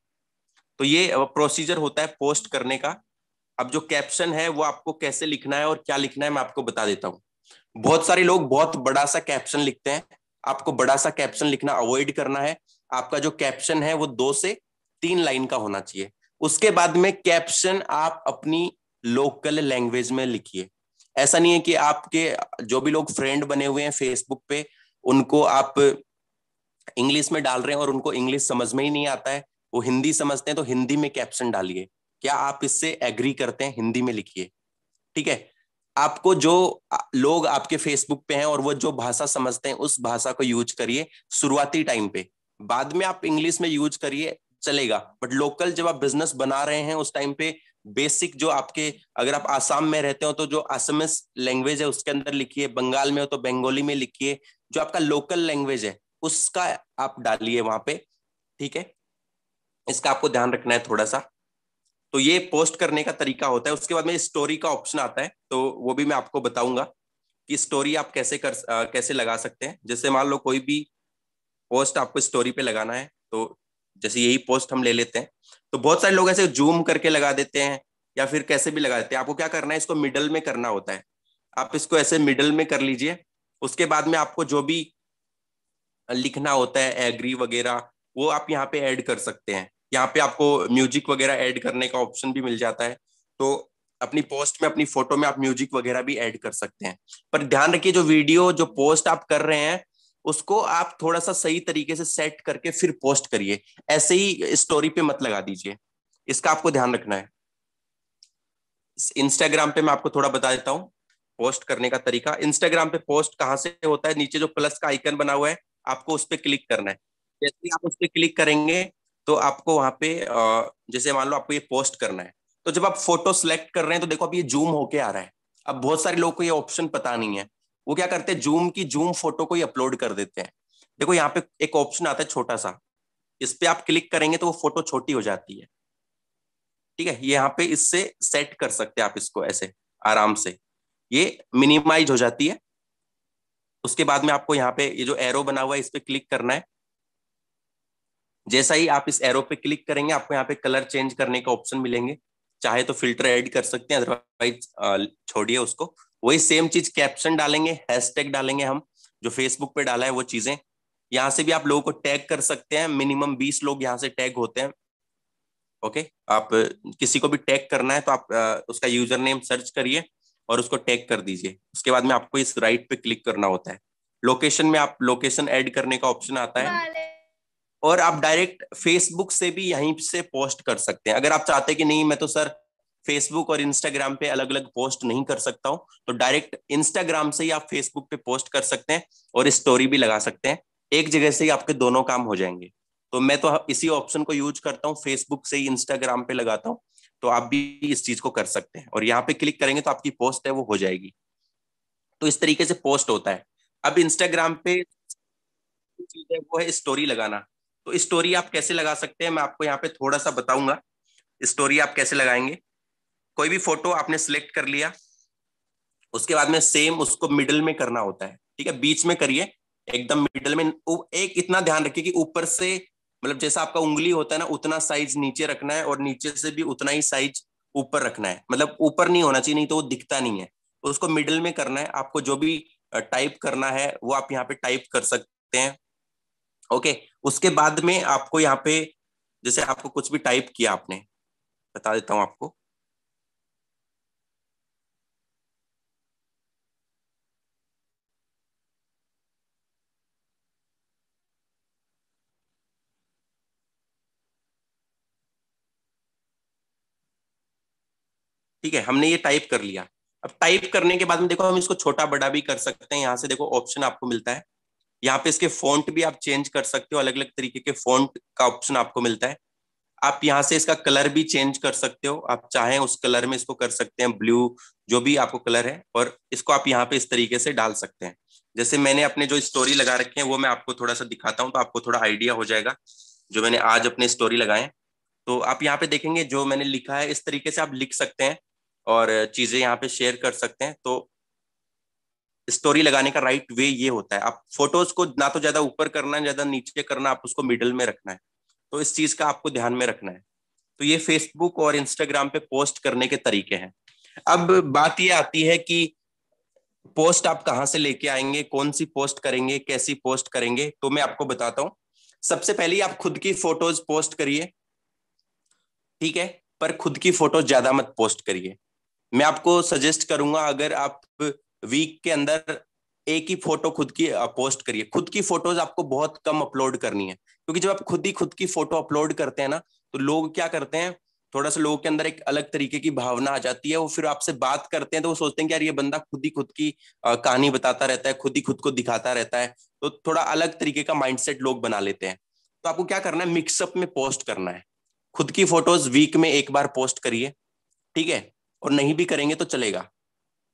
तो ये प्रोसीजर होता है पोस्ट करने का अब जो कैप्शन है वो आपको कैसे लिखना है और क्या लिखना है मैं आपको बता देता हूँ बहुत सारे लोग बहुत बड़ा सा कैप्शन लिखते हैं आपको बड़ा सा कैप्शन लिखना अवॉइड करना है आपका जो कैप्शन है वो दो से तीन लाइन का होना चाहिए उसके बाद में कैप्शन आप अपनी लोकल लैंग्वेज में लिखिए ऐसा नहीं है कि आपके जो भी लोग फ्रेंड बने हुए हैं फेसबुक पे उनको आप इंग्लिश में डाल रहे हैं और उनको इंग्लिश समझ में ही नहीं आता है वो हिंदी समझते हैं तो हिंदी में कैप्शन डालिए क्या आप इससे एग्री करते हैं हिंदी में लिखिए ठीक है आपको जो लोग आपके फेसबुक पे हैं और वो जो भाषा समझते हैं उस भाषा को यूज करिए शुरुआती टाइम पे बाद में आप इंग्लिश में यूज करिए चलेगा बट लोकल जब आप बिजनेस बना रहे हैं उस टाइम पे बेसिक जो आपके अगर आप आसाम में रहते हो तो जो आसमिस लैंग्वेज है उसके अंदर लिखिए बंगाल में हो तो बंगाली में लिखिए जो आपका लोकल लैंग्वेज है उसका आप डालिए वहां पे ठीक है इसका आपको ध्यान रखना है थोड़ा सा तो ये पोस्ट करने का तरीका होता है उसके बाद में स्टोरी का ऑप्शन आता है तो वो भी मैं आपको बताऊंगा कि स्टोरी आप कैसे कर आ, कैसे लगा सकते हैं जैसे मान लो कोई भी पोस्ट आपको स्टोरी पे लगाना है तो जैसे यही पोस्ट हम ले लेते हैं तो बहुत सारे लोग ऐसे जूम करके लगा देते हैं या फिर कैसे भी लगा देते हैं आपको क्या करना है इसको मिडल में करना होता है आप इसको ऐसे मिडल में कर लीजिए उसके बाद में आपको जो भी लिखना होता है एग्री वगैरह वो आप यहाँ पे ऐड कर सकते हैं यहाँ पे आपको म्यूजिक वगैरह ऐड करने का ऑप्शन भी मिल जाता है तो अपनी पोस्ट में अपनी फोटो में आप म्यूजिक वगैरह भी ऐड कर सकते हैं पर ध्यान रखिए जो वीडियो जो पोस्ट आप कर रहे हैं उसको आप थोड़ा सा सही तरीके से सेट करके फिर पोस्ट करिए ऐसे ही स्टोरी पे मत लगा दीजिए इसका आपको ध्यान रखना है इंस्टाग्राम पे मैं आपको थोड़ा बता देता हूँ पोस्ट करने का तरीका इंस्टाग्राम पे पोस्ट कहाँ से होता है नीचे जो प्लस का आइकन बना हुआ है आपको उस पर क्लिक करना है जैसे आप उस पर क्लिक करेंगे तो आपको वहां पे जैसे मान लो आपको ये पोस्ट करना है तो जब आप फोटो सिलेक्ट कर रहे हैं तो देखो अब ये जूम होके आ रहा है अब बहुत सारे लोग को ये ऑप्शन पता नहीं है वो क्या करते हैं जूम की जूम फोटो को ही अपलोड कर देते हैं देखो यहाँ पे एक ऑप्शन आता है छोटा सा इस पे आप क्लिक करेंगे तो वो फोटो छोटी हो जाती है ठीक है यहाँ पे इससे सेट कर सकते हैं आप इसको ऐसे आराम से ये मिनिमाइज हो जाती है उसके बाद में आपको यहाँ पे ये जो एरो बना हुआ है इस पर क्लिक करना है जैसा ही आप इस एरो पे क्लिक करेंगे आपको यहाँ पे कलर चेंज करने का ऑप्शन मिलेंगे चाहे तो फिल्टर ऐड कर सकते हैं अदरवाइज छोड़िए उसको वही सेम चीज कैप्शन डालेंगे हैशटैग डालेंगे हम जो फेसबुक पे डाला है वो चीजें यहाँ से भी आप लोगों को टैग कर सकते हैं मिनिमम बीस लोग यहाँ से टैग होते हैं ओके आप किसी को भी टैग करना है तो आप उसका यूजर नेम सर्च करिए और उसको टैग कर दीजिए उसके बाद में आपको इस राइट पे क्लिक करना होता है लोकेशन में आप लोकेशन ऐड करने का ऑप्शन आता है और आप डायरेक्ट फेसबुक से भी यहीं से पोस्ट कर सकते हैं अगर आप चाहते कि नहीं मैं तो सर फेसबुक और इंस्टाग्राम पे अलग अलग पोस्ट नहीं कर सकता हूं तो डायरेक्ट इंस्टाग्राम से ही आप फेसबुक पे पोस्ट कर सकते हैं और स्टोरी भी लगा सकते हैं एक जगह से ही आपके दोनों काम हो जाएंगे तो मैं तो इसी ऑप्शन को यूज करता हूँ फेसबुक से ही इंस्टाग्राम पे लगाता हूँ तो आप भी इस चीज को कर सकते हैं और यहाँ पे क्लिक करेंगे तो आपकी पोस्ट है वो हो जाएगी तो इस तरीके से पोस्ट होता है अब इंस्टाग्राम पे चीज है वो है स्टोरी लगाना तो स्टोरी आप कैसे लगा सकते हैं मैं आपको यहाँ पे थोड़ा सा बताऊंगा स्टोरी आप कैसे लगाएंगे कोई भी फोटो आपने सिलेक्ट कर लिया उसके बाद में सेम उसको मिडल में करना होता है ठीक है बीच में करिए एकदम मिडल में एक इतना ध्यान रखिए कि ऊपर से मतलब जैसा आपका उंगली होता है ना उतना साइज नीचे रखना है और नीचे से भी उतना ही साइज ऊपर रखना है मतलब ऊपर नहीं होना चाहिए नहीं तो वो दिखता नहीं है तो उसको मिडल में करना है आपको जो भी टाइप करना है वो आप यहाँ पे टाइप कर सकते हैं ओके उसके बाद में आपको यहाँ पे जैसे आपको कुछ भी टाइप किया आपने बता देता हूं आपको ठीक है हमने ये टाइप कर लिया अब टाइप करने के बाद में देखो हम इसको छोटा बड़ा भी कर सकते हैं यहां से देखो ऑप्शन आपको मिलता है यहाँ पे इसके फॉन्ट भी आप चेंज कर सकते हो अलग अलग तरीके के फॉन्ट का ऑप्शन आपको मिलता है आप यहाँ से इसका कलर भी चेंज कर सकते हो आप चाहें उस कलर में इसको कर सकते हैं ब्लू जो भी आपको कलर है और इसको आप यहाँ पे इस तरीके से डाल सकते हैं जैसे मैंने अपने जो स्टोरी लगा रखे हैं वो मैं आपको थोड़ा सा दिखाता हूँ तो आपको थोड़ा आइडिया हो जाएगा जो मैंने आज अपने स्टोरी लगाए तो आप यहाँ पे देखेंगे जो मैंने लिखा है इस तरीके से आप लिख सकते हैं और चीजें यहाँ पे शेयर कर सकते हैं तो स्टोरी लगाने का राइट वे ये होता है आप फोटोज को ना तो ज्यादा ऊपर करना है ज्यादा नीचे करना आप उसको मिडल में रखना है तो इस चीज का आपको ध्यान में रखना है तो ये फेसबुक और इंस्टाग्राम पे पोस्ट करने के तरीके हैं अब बात ये आती है कि पोस्ट आप कहाँ से लेके आएंगे कौन सी पोस्ट करेंगे कैसी पोस्ट करेंगे तो मैं आपको बताता हूँ सबसे पहले आप खुद की फोटोज पोस्ट करिए ठीक है पर खुद की फोटोज ज्यादा मत पोस्ट करिए मैं आपको सजेस्ट करूंगा अगर आप वीक के अंदर एक ही फोटो खुद की पोस्ट करिए खुद की फोटोज आपको बहुत कम अपलोड करनी है क्योंकि जब आप खुद ही खुद की फोटो अपलोड करते हैं ना तो लोग क्या करते हैं थोड़ा सा लोगों के अंदर एक अलग तरीके की भावना आ जाती है वो फिर आपसे बात करते हैं तो वो सोचते हैं कि यार ये बंदा खुद ही खुद की कहानी बताता रहता है खुद ही खुद को दिखाता रहता है तो थोड़ा अलग तरीके का माइंडसेट लोग बना लेते हैं तो आपको क्या करना है मिक्सअप में पोस्ट करना है खुद की फोटोज वीक में एक बार पोस्ट करिए ठीक है और नहीं भी करेंगे तो चलेगा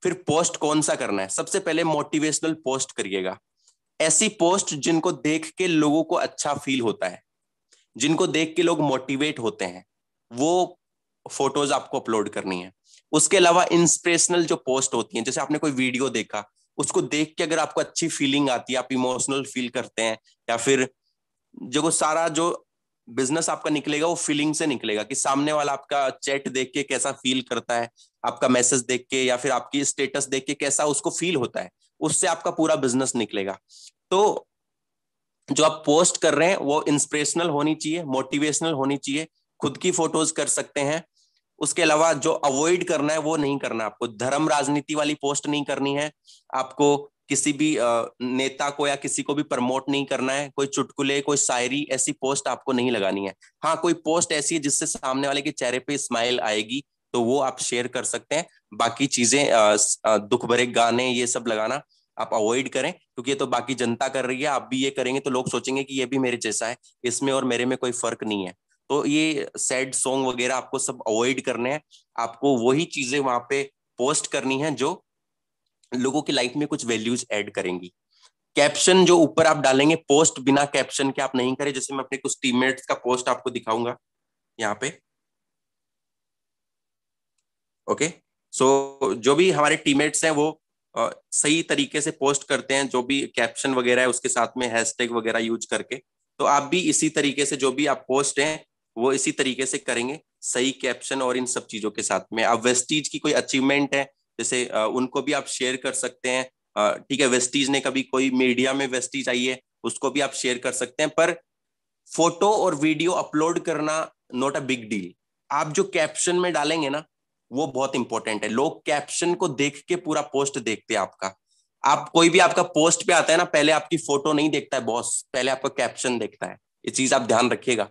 फिर पोस्ट कौन सा करना है सबसे पहले मोटिवेशनल पोस्ट करिएगा ऐसी पोस्ट जिनको देख के लोगों को अच्छा फील होता है जिनको देख के लोग मोटिवेट होते हैं वो फोटोज आपको अपलोड करनी है उसके अलावा इंस्पिरेशनल जो पोस्ट होती है जैसे आपने कोई वीडियो देखा उसको देख के अगर आपको अच्छी फीलिंग आती है आप इमोशनल फील करते हैं या फिर जो सारा जो बिजनेस आपका निकलेगा वो फीलिंग से निकलेगा कि सामने वाला आपका चैट देख के कैसा फील करता है आपका मैसेज देख के या फिर आपकी स्टेटस देख के कैसा उसको फील होता है उससे आपका पूरा बिजनेस निकलेगा तो जो आप पोस्ट कर रहे हैं वो इंस्पिरेशनल होनी चाहिए मोटिवेशनल होनी चाहिए खुद की फोटोज कर सकते हैं उसके अलावा जो अवॉइड करना है वो नहीं करना आपको धर्म राजनीति वाली पोस्ट नहीं करनी है आपको किसी भी नेता को या किसी को भी प्रमोट नहीं करना है कोई चुटकुले कोई शायरी ऐसी पोस्ट आपको नहीं लगानी है हाँ कोई पोस्ट ऐसी है जिससे सामने वाले के चेहरे पे स्माइल आएगी तो वो आप शेयर कर सकते हैं बाकी चीजें दुख भरे गाने ये सब लगाना आप अवॉइड करें क्योंकि ये तो बाकी जनता कर रही है आप भी ये करेंगे तो लोग सोचेंगे कि ये भी मेरे जैसा है इसमें और मेरे में कोई फर्क नहीं है तो ये सैड सॉन्ग वगैरह आपको सब अवॉइड करने हैं आपको वही चीजें वहां पे पोस्ट करनी है जो लोगों की लाइफ में कुछ वैल्यूज ऐड करेंगी कैप्शन जो ऊपर आप डालेंगे पोस्ट बिना कैप्शन के आप नहीं करें जैसे मैं अपने कुछ टीममेट्स का पोस्ट आपको दिखाऊंगा यहाँ पे ओके सो so, जो भी हमारे टीममेट्स हैं वो आ, सही तरीके से पोस्ट करते हैं जो भी कैप्शन वगैरह है उसके साथ में हैशटैग वगैरह यूज करके तो आप भी इसी तरीके से जो भी आप पोस्ट हैं वो इसी तरीके से करेंगे सही कैप्शन और इन सब चीजों के साथ में अब वेस्टीज की कोई अचीवमेंट है जैसे उनको भी आप शेयर कर सकते हैं ठीक है वेस्टीज ने कभी कोई मीडिया में वेस्टीज आई है उसको भी आप शेयर कर सकते हैं पर फोटो और वीडियो अपलोड करना नॉट अ बिग डील आप जो कैप्शन में डालेंगे ना वो बहुत इंपॉर्टेंट है लोग कैप्शन को देख के पूरा पोस्ट देखते हैं आपका आप कोई भी आपका पोस्ट पे आता है ना पहले आपकी फोटो नहीं देखता है बॉस पहले आपका कैप्शन देखता है ये चीज आप ध्यान रखिएगा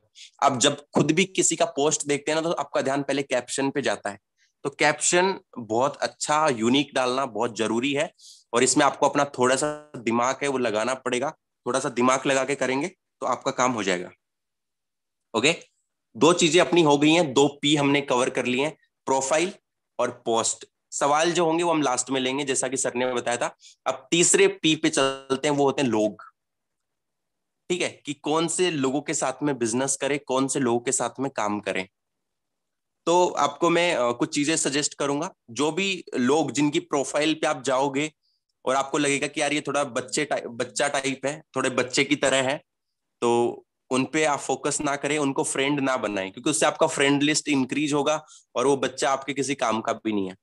आप जब खुद भी किसी का पोस्ट देखते हैं ना तो आपका ध्यान पहले कैप्शन पे जाता है तो कैप्शन बहुत अच्छा यूनिक डालना बहुत जरूरी है और इसमें आपको अपना थोड़ा सा दिमाग है वो लगाना पड़ेगा थोड़ा सा दिमाग लगा के करेंगे तो आपका काम हो जाएगा ओके दो चीजें अपनी हो गई हैं दो पी हमने कवर कर लिए हैं प्रोफाइल और पोस्ट सवाल जो होंगे वो हम लास्ट में लेंगे जैसा कि सर ने बताया था अब तीसरे पी पे चलते हैं वो होते हैं लोग ठीक है कि कौन से लोगों के साथ में बिजनेस करें कौन से लोगों के साथ में काम करें तो आपको मैं कुछ चीजें सजेस्ट करूंगा जो भी लोग जिनकी प्रोफाइल पे आप जाओगे और आपको लगेगा कि यार ये थोड़ा बच्चे टाइप बच्चा टाइप है थोड़े बच्चे की तरह है तो उनपे आप फोकस ना करें उनको फ्रेंड ना बनाएं क्योंकि उससे आपका फ्रेंड लिस्ट इंक्रीज होगा और वो बच्चा आपके किसी काम का भी नहीं है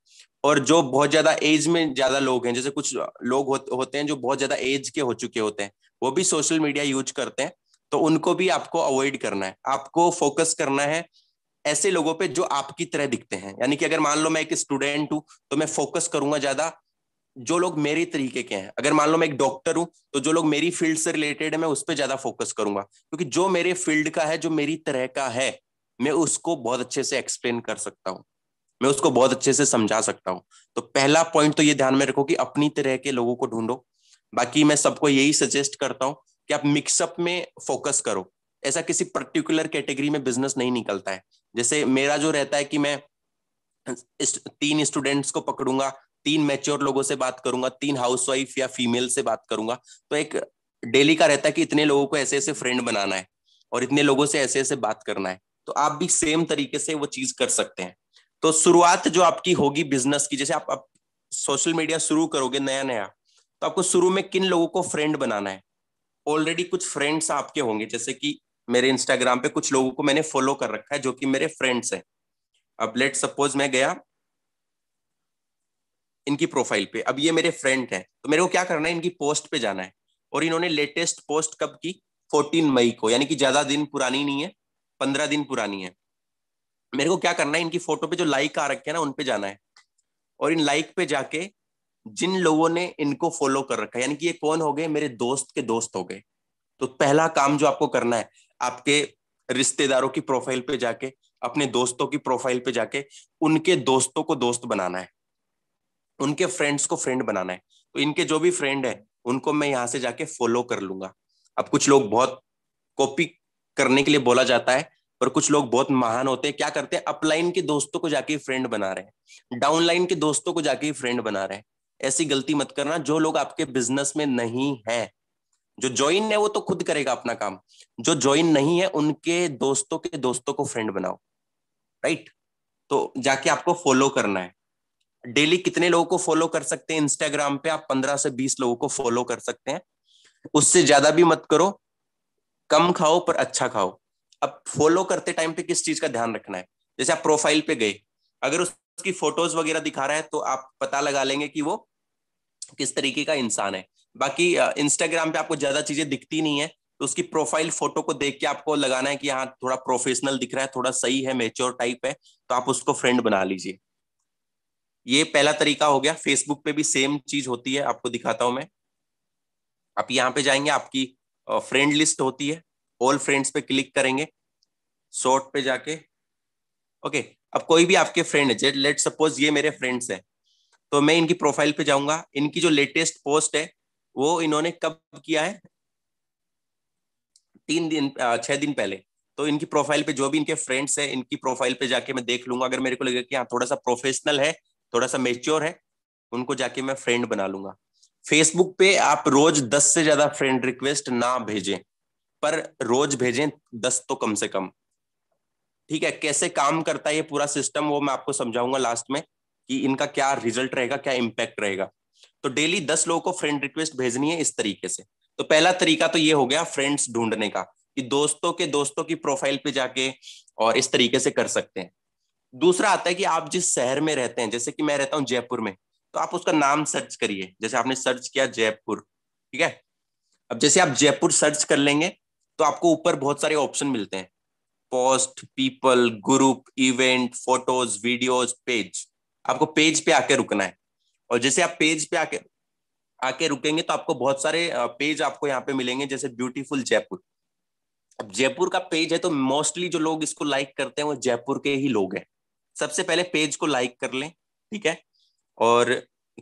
और जो बहुत ज्यादा एज में ज्यादा लोग हैं जैसे कुछ लोग हो, होते हैं जो बहुत ज्यादा एज के हो चुके होते हैं वो भी सोशल मीडिया यूज करते हैं तो उनको भी आपको अवॉइड करना है आपको फोकस करना है ऐसे लोगों पे जो आपकी तरह दिखते हैं यानी कि अगर मान लो मैं एक स्टूडेंट हूँ तो मैं फोकस करूंगा ज्यादा जो लोग मेरे तरीके के हैं अगर मान लो मैं एक डॉक्टर हूँ तो जो लोग मेरी फील्ड से रिलेटेड है मैं उस पर ज्यादा फोकस करूंगा क्योंकि जो मेरे फील्ड का है जो मेरी तरह का है मैं उसको बहुत अच्छे से एक्सप्लेन कर सकता हूँ मैं उसको बहुत अच्छे से समझा सकता हूँ तो पहला पॉइंट तो ये ध्यान में रखो कि अपनी तरह के लोगों को ढूंढो बाकी मैं सबको यही सजेस्ट करता हूँ कि आप मिक्सअप में फोकस करो ऐसा किसी पर्टिकुलर कैटेगरी में बिजनेस नहीं निकलता है जैसे मेरा जो रहता है कि मैं इस तीन स्टूडेंट्स को पकड़ूंगा तीन मेच्योर लोगों से बात करूंगा तीन हाउसवाइफ या फीमेल से बात करूंगा तो एक डेली का रहता है कि इतने लोगों को ऐसे ऐसे फ्रेंड बनाना है और इतने लोगों से ऐसे ऐसे बात करना है तो आप भी सेम तरीके से वो चीज कर सकते हैं तो शुरुआत जो आपकी होगी बिजनेस की जैसे आप, आप सोशल मीडिया शुरू करोगे नया नया तो आपको शुरू में किन लोगों को फ्रेंड बनाना है ऑलरेडी कुछ फ्रेंड्स आपके होंगे जैसे कि मेरे इंस्टाग्राम पे कुछ लोगों को मैंने फॉलो कर रखा है जो कि मेरे फ्रेंड्स हैं अब लेट सपोज मैं गया इनकी प्रोफाइल पे अब ये मेरे फ्रेंड हैं तो मेरे को क्या करना है इनकी पोस्ट पे जाना है और इन्होंने लेटेस्ट पोस्ट कब की 14 मई को यानी कि ज्यादा दिन पुरानी नहीं है पंद्रह दिन पुरानी है मेरे को क्या करना है इनकी फोटो पे जो लाइक आ रखे है ना उनपे जाना है और इन लाइक पे जाके जिन लोगों ने इनको फॉलो कर रखा है यानी कि ये कौन हो गए मेरे दोस्त के दोस्त हो गए तो पहला काम जो आपको करना है आपके रिश्तेदारों की प्रोफाइल पे जाके अपने दोस्तों की प्रोफाइल पे जाके उनके दोस्तों को दोस्त बनाना है उनके फ्रेंड्स को फ्रेंड बनाना है तो इनके जो भी फ्रेंड है उनको मैं यहाँ से जाके फॉलो कर लूंगा अब कुछ लोग बहुत कॉपी करने के लिए बोला जाता है पर कुछ लोग बहुत महान होते हैं क्या करते हैं अपलाइन के दोस्तों को जाके फ्रेंड बना रहे हैं डाउनलाइन के दोस्तों को जाके फ्रेंड बना रहे हैं ऐसी गलती मत करना जो लोग आपके बिजनेस में नहीं है जो ज्वाइन है वो तो खुद करेगा अपना काम जो ज्वाइन नहीं है उनके दोस्तों के दोस्तों को फ्रेंड बनाओ राइट तो जाके आपको फॉलो करना है डेली कितने लोगों को फॉलो कर सकते हैं इंस्टाग्राम पे आप पंद्रह से बीस लोगों को फॉलो कर सकते हैं उससे ज्यादा भी मत करो कम खाओ पर अच्छा खाओ अब फॉलो करते टाइम पे किस चीज का ध्यान रखना है जैसे आप प्रोफाइल पे गए अगर उसकी फोटोज वगैरह दिखा रहा है तो आप पता लगा लेंगे कि वो किस तरीके का इंसान है बाकी इंस्टाग्राम पे आपको ज्यादा चीजें दिखती नहीं है तो उसकी प्रोफाइल फोटो को देख के आपको लगाना है कि हाँ थोड़ा प्रोफेशनल दिख रहा है थोड़ा सही है मेच्योर टाइप है तो आप उसको फ्रेंड बना लीजिए ये पहला तरीका हो गया फेसबुक पे भी सेम चीज होती है आपको दिखाता हूं मैं आप यहाँ पे जाएंगे आपकी फ्रेंड लिस्ट होती है ऑल फ्रेंड्स पे क्लिक करेंगे शॉर्ट पे जाके ओके अब कोई भी आपके फ्रेंड है लेट सपोज ये मेरे फ्रेंड्स हैं तो मैं इनकी प्रोफाइल पे जाऊंगा इनकी जो लेटेस्ट पोस्ट है वो इन्होंने कब किया है तीन दिन छह दिन पहले तो इनकी प्रोफाइल पे जो भी इनके फ्रेंड्स हैं इनकी प्रोफाइल पे जाके मैं देख लूंगा अगर मेरे को लगेगा कि हाँ थोड़ा सा प्रोफेशनल है थोड़ा सा मेच्योर है उनको जाके मैं फ्रेंड बना लूंगा फेसबुक पे आप रोज दस से ज्यादा फ्रेंड रिक्वेस्ट ना भेजें पर रोज भेजें दस तो कम से कम ठीक है कैसे काम करता है ये पूरा सिस्टम वो मैं आपको समझाऊंगा लास्ट में कि इनका क्या रिजल्ट रहेगा क्या इम्पैक्ट रहेगा तो डेली दस लोगों को फ्रेंड रिक्वेस्ट भेजनी है इस तरीके से तो पहला तरीका तो ये हो गया फ्रेंड्स ढूंढने का कि दोस्तों के दोस्तों की प्रोफाइल पे जाके और इस तरीके से कर सकते हैं दूसरा आता है कि आप जिस शहर में रहते हैं जैसे कि मैं रहता हूं जयपुर में तो आप उसका नाम सर्च करिए जैसे आपने सर्च किया जयपुर ठीक है अब जैसे आप जयपुर सर्च कर लेंगे तो आपको ऊपर बहुत सारे ऑप्शन मिलते हैं post people group event photos videos page आपको पेज पे आके रुकना है और जैसे आप पेज पे आके आके रुकेंगे तो आपको बहुत सारे पेज आपको यहाँ पे मिलेंगे जैसे ब्यूटीफुल जयपुर अब जयपुर का पेज है तो मोस्टली जो लोग इसको लाइक करते हैं वो जयपुर के ही लोग हैं सबसे पहले पेज को लाइक कर लें ठीक है और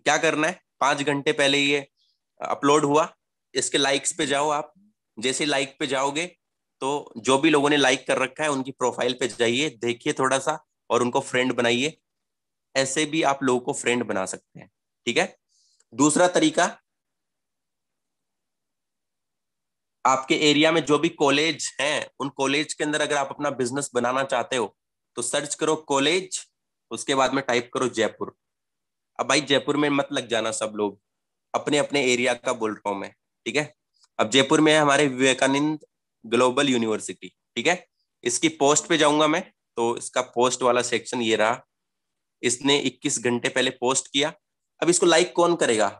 क्या करना है पांच घंटे पहले ये अपलोड हुआ इसके लाइक्स पे जाओ आप जैसे लाइक पे जाओगे तो जो भी लोगों ने लाइक कर रखा है उनकी प्रोफाइल पे जाइए देखिए थोड़ा सा और उनको फ्रेंड बनाइए ऐसे भी आप लोगों को फ्रेंड बना सकते हैं ठीक है दूसरा तरीका आपके एरिया में जो भी कॉलेज हैं उन कॉलेज के अंदर अगर आप अपना बिजनेस बनाना चाहते हो तो सर्च करो कॉलेज उसके बाद में टाइप करो जयपुर अब भाई जयपुर में मत लग जाना सब लोग अपने अपने एरिया का बोल रहा हूं मैं ठीक है अब जयपुर में है हमारे विवेकानंद ग्लोबल यूनिवर्सिटी ठीक है इसकी पोस्ट पे जाऊंगा मैं तो इसका पोस्ट वाला सेक्शन ये रहा इसने 21 घंटे पहले पोस्ट किया अब इसको लाइक कौन करेगा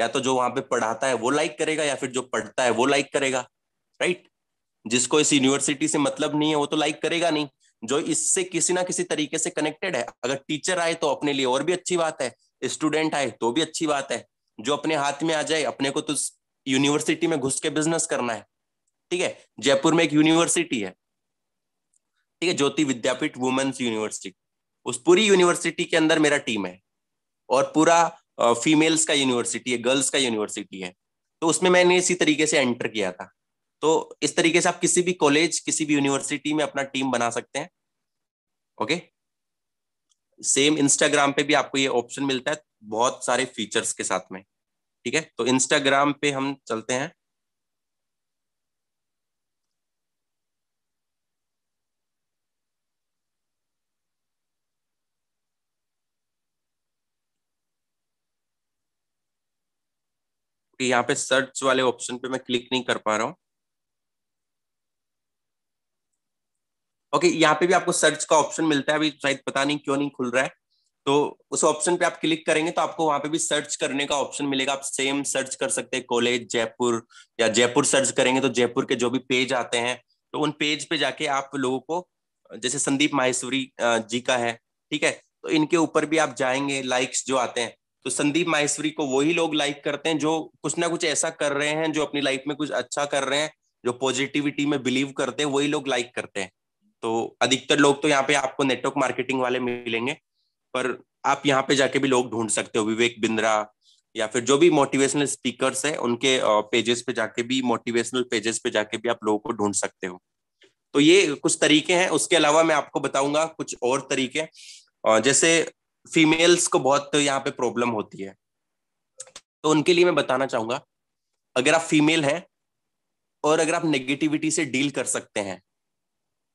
या तो जो वहां पे पढ़ाता है वो लाइक करेगा या फिर जो पढ़ता है वो लाइक करेगा राइट जिसको इस यूनिवर्सिटी से मतलब नहीं है वो तो लाइक करेगा नहीं जो इससे किसी ना किसी तरीके से कनेक्टेड है अगर टीचर आए तो अपने लिए और भी अच्छी बात है स्टूडेंट आए तो भी अच्छी बात है जो अपने हाथ में आ जाए अपने को तो यूनिवर्सिटी में घुस के बिजनेस करना है ठीक है जयपुर में एक यूनिवर्सिटी है ठीक है ज्योति विद्यापीठ वुमेन्स यूनिवर्सिटी उस पूरी यूनिवर्सिटी के अंदर मेरा टीम है और पूरा फीमेल्स का यूनिवर्सिटी है गर्ल्स का यूनिवर्सिटी है तो उसमें मैंने इसी तरीके से एंटर किया था तो इस तरीके से आप किसी भी कॉलेज किसी भी यूनिवर्सिटी में अपना टीम बना सकते हैं ओके सेम इंस्टाग्राम पे भी आपको ये ऑप्शन मिलता है बहुत सारे फीचर्स के साथ में ठीक है तो इंस्टाग्राम पे हम चलते हैं कि यहाँ पे सर्च वाले ऑप्शन पे मैं क्लिक नहीं कर पा रहा हूँ ओके okay, यहाँ पे भी आपको सर्च का ऑप्शन मिलता है अभी शायद पता नहीं क्यों नहीं खुल रहा है तो उस ऑप्शन पे आप क्लिक करेंगे तो आपको वहां पे भी सर्च करने का ऑप्शन मिलेगा आप सेम सर्च कर सकते हैं कॉलेज जयपुर या जयपुर सर्च करेंगे तो जयपुर के जो भी पेज आते हैं तो उन पेज पे जाके आप लोगों को जैसे संदीप माहेश्वरी जी का है ठीक है तो इनके ऊपर भी आप जाएंगे लाइक्स जो आते हैं तो संदीप माहेश्वरी को वही लोग लाइक करते हैं जो कुछ ना कुछ ऐसा कर रहे हैं जो अपनी लाइफ में कुछ अच्छा कर रहे हैं जो पॉजिटिविटी में बिलीव करते हैं वही लोग लाइक करते हैं तो अधिकतर लोग तो यहाँ पे आपको नेटवर्क मार्केटिंग वाले मिलेंगे पर आप यहाँ पे जाके भी लोग ढूंढ सकते हो विवेक बिंद्रा या फिर जो भी मोटिवेशनल स्पीकर है उनके पेजेस पे जाके भी मोटिवेशनल पेजेस पे जाके भी आप लोगों को ढूंढ सकते हो तो ये कुछ तरीके हैं उसके अलावा मैं आपको बताऊंगा कुछ और तरीके जैसे फीमेल्स को बहुत यहाँ पे प्रॉब्लम होती है तो उनके लिए मैं बताना चाहूंगा अगर आप फीमेल हैं और अगर आप नेगेटिविटी से डील कर सकते हैं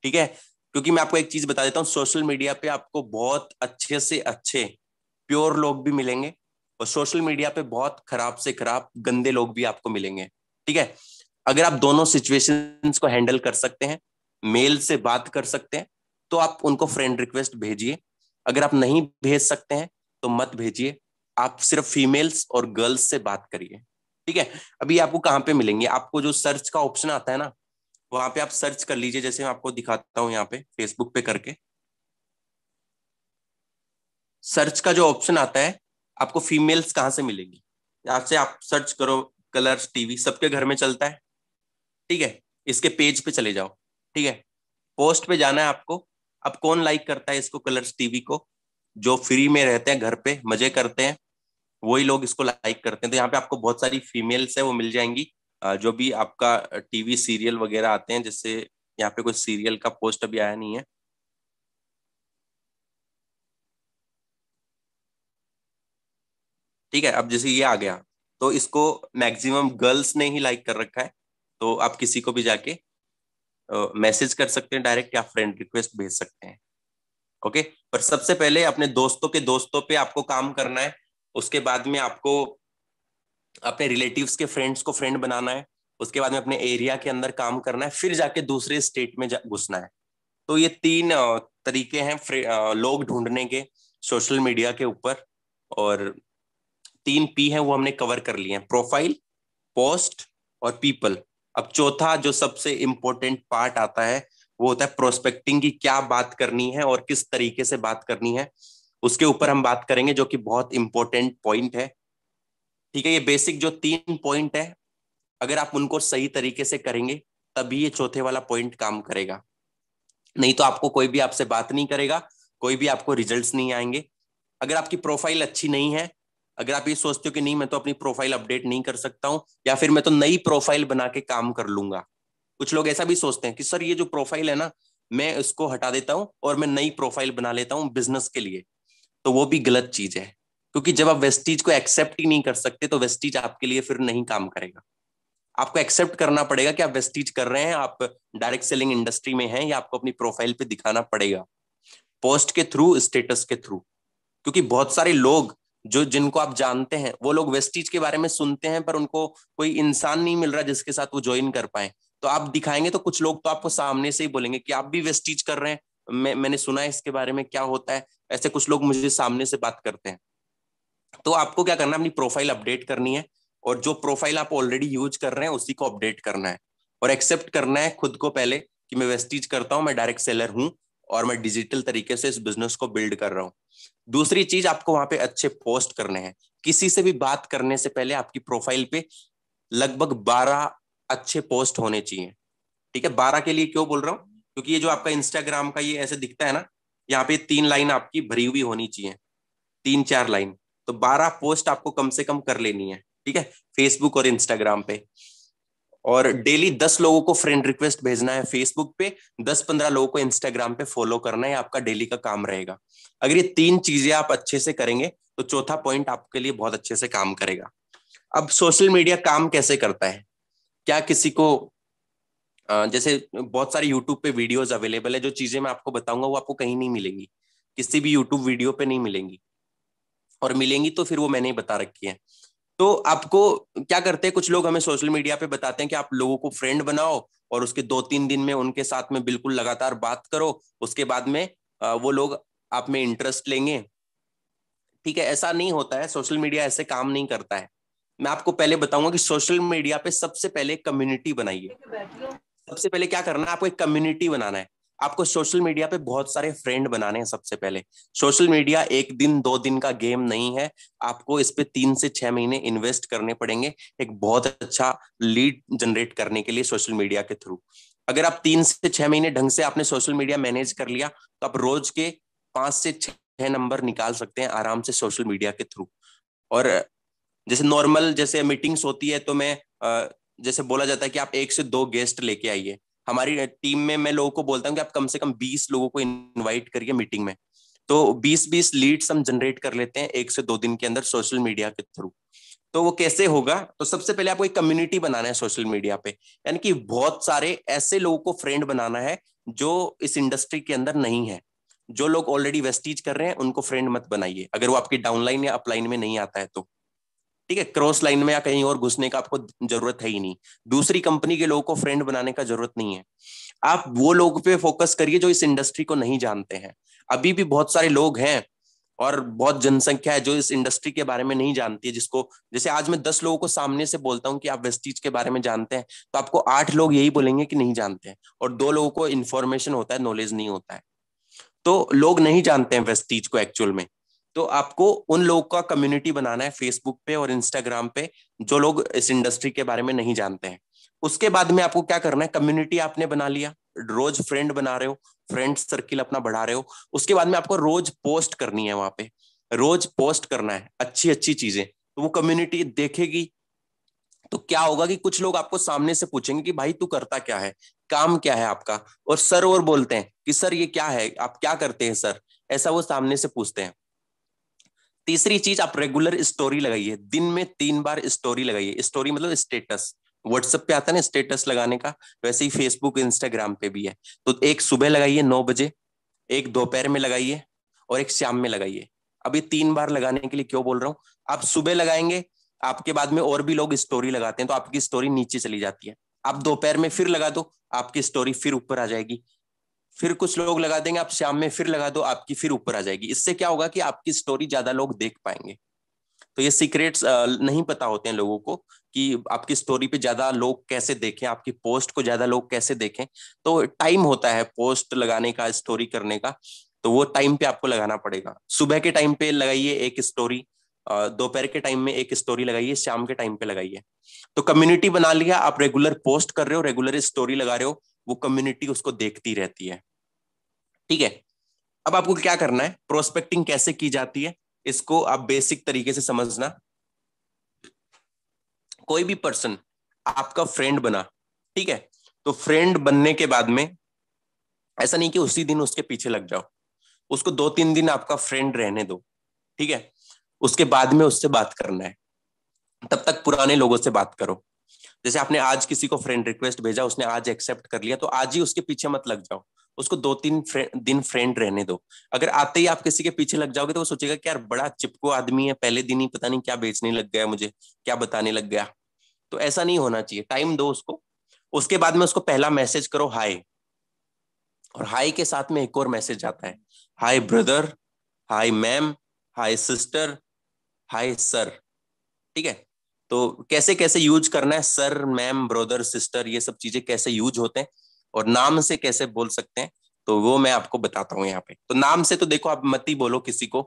ठीक है क्योंकि मैं आपको एक चीज बता देता हूँ सोशल मीडिया पे आपको बहुत अच्छे से अच्छे प्योर लोग भी मिलेंगे और सोशल मीडिया पे बहुत खराब से खराब गंदे लोग भी आपको मिलेंगे ठीक है अगर आप दोनों सिचुएशंस को हैंडल कर सकते हैं मेल से बात कर सकते हैं तो आप उनको फ्रेंड रिक्वेस्ट भेजिए अगर आप नहीं भेज सकते हैं तो मत भेजिए आप सिर्फ फीमेल्स और गर्ल्स से बात करिए ठीक है अभी आपको कहाँ पे मिलेंगे आपको जो सर्च का ऑप्शन आता है ना वहां पे आप सर्च कर लीजिए जैसे मैं आपको दिखाता हूँ यहाँ पे फेसबुक पे करके सर्च का जो ऑप्शन आता है आपको फीमेल्स कहाँ से मिलेगी यहाँ से आप सर्च करो कलर्स टीवी सबके घर में चलता है ठीक है इसके पेज पे चले जाओ ठीक है पोस्ट पे जाना है आपको अब कौन लाइक करता है इसको कलर्स टीवी को जो फ्री में रहते हैं घर पे मजे करते हैं वही लोग इसको लाइक करते हैं तो यहाँ पे आपको बहुत सारी फीमेल्स है वो मिल जाएंगी जो भी आपका टीवी सीरियल वगैरह आते हैं जिससे यहाँ पे कोई सीरियल का पोस्ट अभी आया नहीं है ठीक है अब जैसे ये आ गया तो इसको मैक्सिमम गर्ल्स ने ही लाइक कर रखा है तो आप किसी को भी जाके मैसेज कर सकते हैं डायरेक्ट या फ्रेंड रिक्वेस्ट भेज सकते हैं ओके पर सबसे पहले अपने दोस्तों के दोस्तों पे आपको काम करना है उसके बाद में आपको अपने रिलेटिव्स के फ्रेंड्स को फ्रेंड बनाना है उसके बाद में अपने एरिया के अंदर काम करना है फिर जाके दूसरे स्टेट में घुसना है तो ये तीन तरीके हैं लोग ढूंढने के सोशल मीडिया के ऊपर और तीन पी हैं वो हमने कवर कर लिए हैं प्रोफाइल पोस्ट और पीपल अब चौथा जो सबसे इंपॉर्टेंट पार्ट आता है वो होता है प्रोस्पेक्टिंग की क्या बात करनी है और किस तरीके से बात करनी है उसके ऊपर हम बात करेंगे जो कि बहुत इंपॉर्टेंट पॉइंट है ठीक है ये बेसिक जो तीन पॉइंट है अगर आप उनको सही तरीके से करेंगे तभी ये चौथे वाला पॉइंट काम करेगा नहीं तो आपको कोई भी आपसे बात नहीं करेगा कोई भी आपको रिजल्ट्स नहीं आएंगे अगर आपकी प्रोफाइल अच्छी नहीं है अगर आप ये सोचते हो कि नहीं मैं तो अपनी प्रोफाइल अपडेट नहीं कर सकता हूँ या फिर मैं तो नई प्रोफाइल बना के काम कर लूंगा कुछ लोग ऐसा भी सोचते हैं कि सर ये जो प्रोफाइल है ना मैं इसको हटा देता हूँ और मैं नई प्रोफाइल बना लेता हूँ बिजनेस के लिए तो वो भी गलत चीज है क्योंकि जब आप वेस्टीज को एक्सेप्ट ही नहीं कर सकते तो वेस्टीज आपके लिए फिर नहीं काम करेगा आपको एक्सेप्ट करना पड़ेगा कि आप वेस्टीज कर रहे हैं आप डायरेक्ट सेलिंग इंडस्ट्री में हैं या आपको अपनी प्रोफाइल पे दिखाना पड़ेगा पोस्ट के थ्रू स्टेटस के थ्रू क्योंकि बहुत सारे लोग जो जिनको आप जानते हैं वो लोग वेस्टिज के बारे में सुनते हैं पर उनको कोई इंसान नहीं मिल रहा जिसके साथ वो ज्वाइन कर पाए तो आप दिखाएंगे तो कुछ लोग तो आपको सामने से ही बोलेंगे कि आप भी वेस्टिज कर रहे हैं मैं मैंने सुना है इसके बारे में क्या होता है ऐसे कुछ लोग मुझे सामने से बात करते हैं तो आपको क्या करना है अपनी प्रोफाइल अपडेट करनी है और जो प्रोफाइल आप ऑलरेडी यूज कर रहे हैं उसी को अपडेट करना है और एक्सेप्ट करना है खुद को पहले कि मैं वेस्टिज करता हूं मैं डायरेक्ट सेलर हूँ और मैं डिजिटल तरीके से इस बिजनेस को बिल्ड कर रहा हूँ दूसरी चीज आपको वहां पे अच्छे पोस्ट करने हैं किसी से भी बात करने से पहले आपकी प्रोफाइल पे लगभग बारह अच्छे पोस्ट होने चाहिए ठीक है बारह के लिए क्यों बोल रहा हूँ क्योंकि ये जो आपका इंस्टाग्राम का ये ऐसे दिखता है ना यहाँ पे तीन लाइन आपकी भरी हुई होनी चाहिए तीन चार लाइन तो बारह पोस्ट आपको कम से कम कर लेनी है ठीक है फेसबुक और इंस्टाग्राम पे और डेली दस लोगों को फ्रेंड रिक्वेस्ट भेजना है फेसबुक पे दस पंद्रह लोगों को इंस्टाग्राम पे फॉलो करना है आपका डेली का काम रहेगा अगर ये तीन चीजें आप अच्छे से करेंगे तो चौथा पॉइंट आपके लिए बहुत अच्छे से काम करेगा अब सोशल मीडिया काम कैसे करता है क्या किसी को जैसे बहुत सारे यूट्यूब पे वीडियोस अवेलेबल है जो चीजें मैं आपको बताऊंगा वो आपको कहीं नहीं मिलेंगी किसी भी यूट्यूब वीडियो पे नहीं मिलेंगी और मिलेंगी तो फिर वो मैंने ही बता रखी है तो आपको क्या करते हैं कुछ लोग हमें सोशल मीडिया पे बताते हैं कि आप लोगों को फ्रेंड बनाओ और उसके दो तीन दिन में उनके साथ में बिल्कुल लगातार बात करो उसके बाद में वो लोग आप में इंटरेस्ट लेंगे ठीक है ऐसा नहीं होता है सोशल मीडिया ऐसे काम नहीं करता है मैं आपको पहले बताऊंगा कि सोशल मीडिया पे सबसे पहले कम्युनिटी बनाइए सबसे पहले क्या करना है आपको एक कम्युनिटी बनाना है आपको सोशल मीडिया पे बहुत सारे फ्रेंड बनाने हैं सबसे पहले सोशल मीडिया एक दिन दो दिन का गेम नहीं है आपको इस पे तीन से छह महीने इन्वेस्ट करने पड़ेंगे एक बहुत अच्छा लीड जनरेट करने के लिए सोशल मीडिया के थ्रू अगर आप तीन से छह महीने ढंग से आपने सोशल मीडिया मैनेज कर लिया तो आप रोज के पांच से छह नंबर निकाल सकते हैं आराम से सोशल मीडिया के थ्रू और जैसे नॉर्मल जैसे मीटिंग्स होती है तो मैं जैसे बोला जाता है कि आप एक से दो गेस्ट लेके आइए हमारी टीम में मैं लोगों को बोलता हूँ कि आप कम से कम बीस लोगों को इन्वाइट करिए मीटिंग में तो बीस बीस लीड्स हम जनरेट कर लेते हैं एक से दो दिन के अंदर सोशल मीडिया के थ्रू तो वो कैसे होगा तो सबसे पहले आपको एक कम्युनिटी बनाना है सोशल मीडिया पे यानी कि बहुत सारे ऐसे लोगों को फ्रेंड बनाना है जो इस इंडस्ट्री के अंदर नहीं है जो लोग ऑलरेडी वेस्टीज कर रहे हैं उनको फ्रेंड मत बनाइए अगर वो आपकी डाउनलाइन या अपलाइन में नहीं आता है तो ठीक है क्रॉस लाइन में या कहीं और घुसने का आपको जरूरत है ही नहीं दूसरी कंपनी के लोगों को फ्रेंड बनाने का जरूरत नहीं है आप वो लोग पे फोकस करिए जो इस इंडस्ट्री को नहीं जानते हैं अभी भी बहुत सारे लोग हैं और बहुत जनसंख्या है जो इस इंडस्ट्री के बारे में नहीं जानती है जिसको जैसे आज मैं दस लोगों को सामने से बोलता हूँ कि आप वेस्टीज के बारे में जानते हैं तो आपको आठ लोग यही बोलेंगे कि नहीं जानते हैं और दो लोगों को इन्फॉर्मेशन होता है नॉलेज नहीं होता है तो लोग नहीं जानते हैं वेस्टीज को एक्चुअल में तो आपको उन लोगों का कम्युनिटी बनाना है फेसबुक पे और इंस्टाग्राम पे जो लोग इस इंडस्ट्री के बारे में नहीं जानते हैं उसके बाद में आपको क्या करना है कम्युनिटी आपने बना लिया रोज फ्रेंड बना रहे हो फ्रेंड सर्किल अपना बढ़ा रहे हो उसके बाद में आपको रोज पोस्ट करनी है वहां पे रोज पोस्ट करना है अच्छी अच्छी चीजें तो वो कम्युनिटी देखेगी तो क्या होगा कि कुछ लोग आपको सामने से पूछेंगे कि भाई तू करता क्या है काम क्या है आपका और सर और बोलते हैं कि सर ये क्या है आप क्या करते हैं सर ऐसा वो सामने से पूछते हैं तीसरी चीज आप रेगुलर स्टोरी लगाइए दिन में तीन बार स्टोरी लगाइए स्टोरी मतलब स्टेटस व्हाट्सएप पे आता है ना स्टेटस लगाने का वैसे ही फेसबुक इंस्टाग्राम पे भी है तो एक सुबह लगाइए नौ बजे एक दोपहर में लगाइए और एक शाम में लगाइए अभी तीन बार लगाने के लिए क्यों बोल रहा हूँ आप सुबह लगाएंगे आपके बाद में और भी लोग स्टोरी लगाते हैं तो आपकी स्टोरी नीचे चली जाती है आप दोपहर में फिर लगा दो आपकी स्टोरी फिर ऊपर आ जाएगी फिर कुछ लोग लगा देंगे आप शाम में फिर लगा दो आपकी फिर ऊपर आ जाएगी इससे क्या होगा कि आपकी स्टोरी ज्यादा लोग देख पाएंगे तो ये सीक्रेट्स नहीं पता होते हैं लोगों को कि आपकी स्टोरी पे ज्यादा लोग कैसे देखें आपकी पोस्ट को ज्यादा लोग कैसे देखें तो टाइम होता है पोस्ट लगाने का स्टोरी करने का तो वो टाइम पे आपको लगाना पड़ेगा सुबह के टाइम पे लगाइए एक स्टोरी दोपहर के टाइम में एक स्टोरी लगाइए शाम के टाइम पे लगाइए तो कम्युनिटी बना लिया आप रेगुलर पोस्ट कर रहे हो रेगुलर स्टोरी लगा रहे हो वो कम्युनिटी उसको देखती रहती है ठीक है अब आपको क्या करना है प्रोस्पेक्टिंग कैसे की जाती है इसको आप बेसिक तरीके से समझना कोई भी पर्सन आपका फ्रेंड बना ठीक है तो फ्रेंड बनने के बाद में ऐसा नहीं कि उसी दिन उसके पीछे लग जाओ उसको दो तीन दिन आपका फ्रेंड रहने दो ठीक है उसके बाद में उससे बात करना है तब तक पुराने लोगों से बात करो जैसे आपने आज किसी को फ्रेंड रिक्वेस्ट भेजा उसने आज एक्सेप्ट कर लिया तो आज ही उसके पीछे मत लग जाओ उसको दो तीन फ्रे, दिन फ्रेंड रहने दो अगर आते ही आप किसी के पीछे लग जाओगे तो वो सोचेगा कि यार बड़ा चिपको आदमी है पहले दिन ही पता नहीं क्या बेचने लग गया मुझे क्या बताने लग गया तो ऐसा नहीं होना चाहिए टाइम दो उसको उसके बाद में उसको पहला मैसेज करो हाय और हाय के साथ में एक और मैसेज आता है hi brother hi ma'am hi sister hi sir ठीक है तो कैसे कैसे यूज करना है सर मैम ब्रदर सिस्टर ये सब चीजें कैसे यूज होते हैं और नाम से कैसे बोल सकते हैं तो वो मैं आपको बताता हूँ यहाँ पे तो नाम से तो देखो आप मत ही बोलो किसी को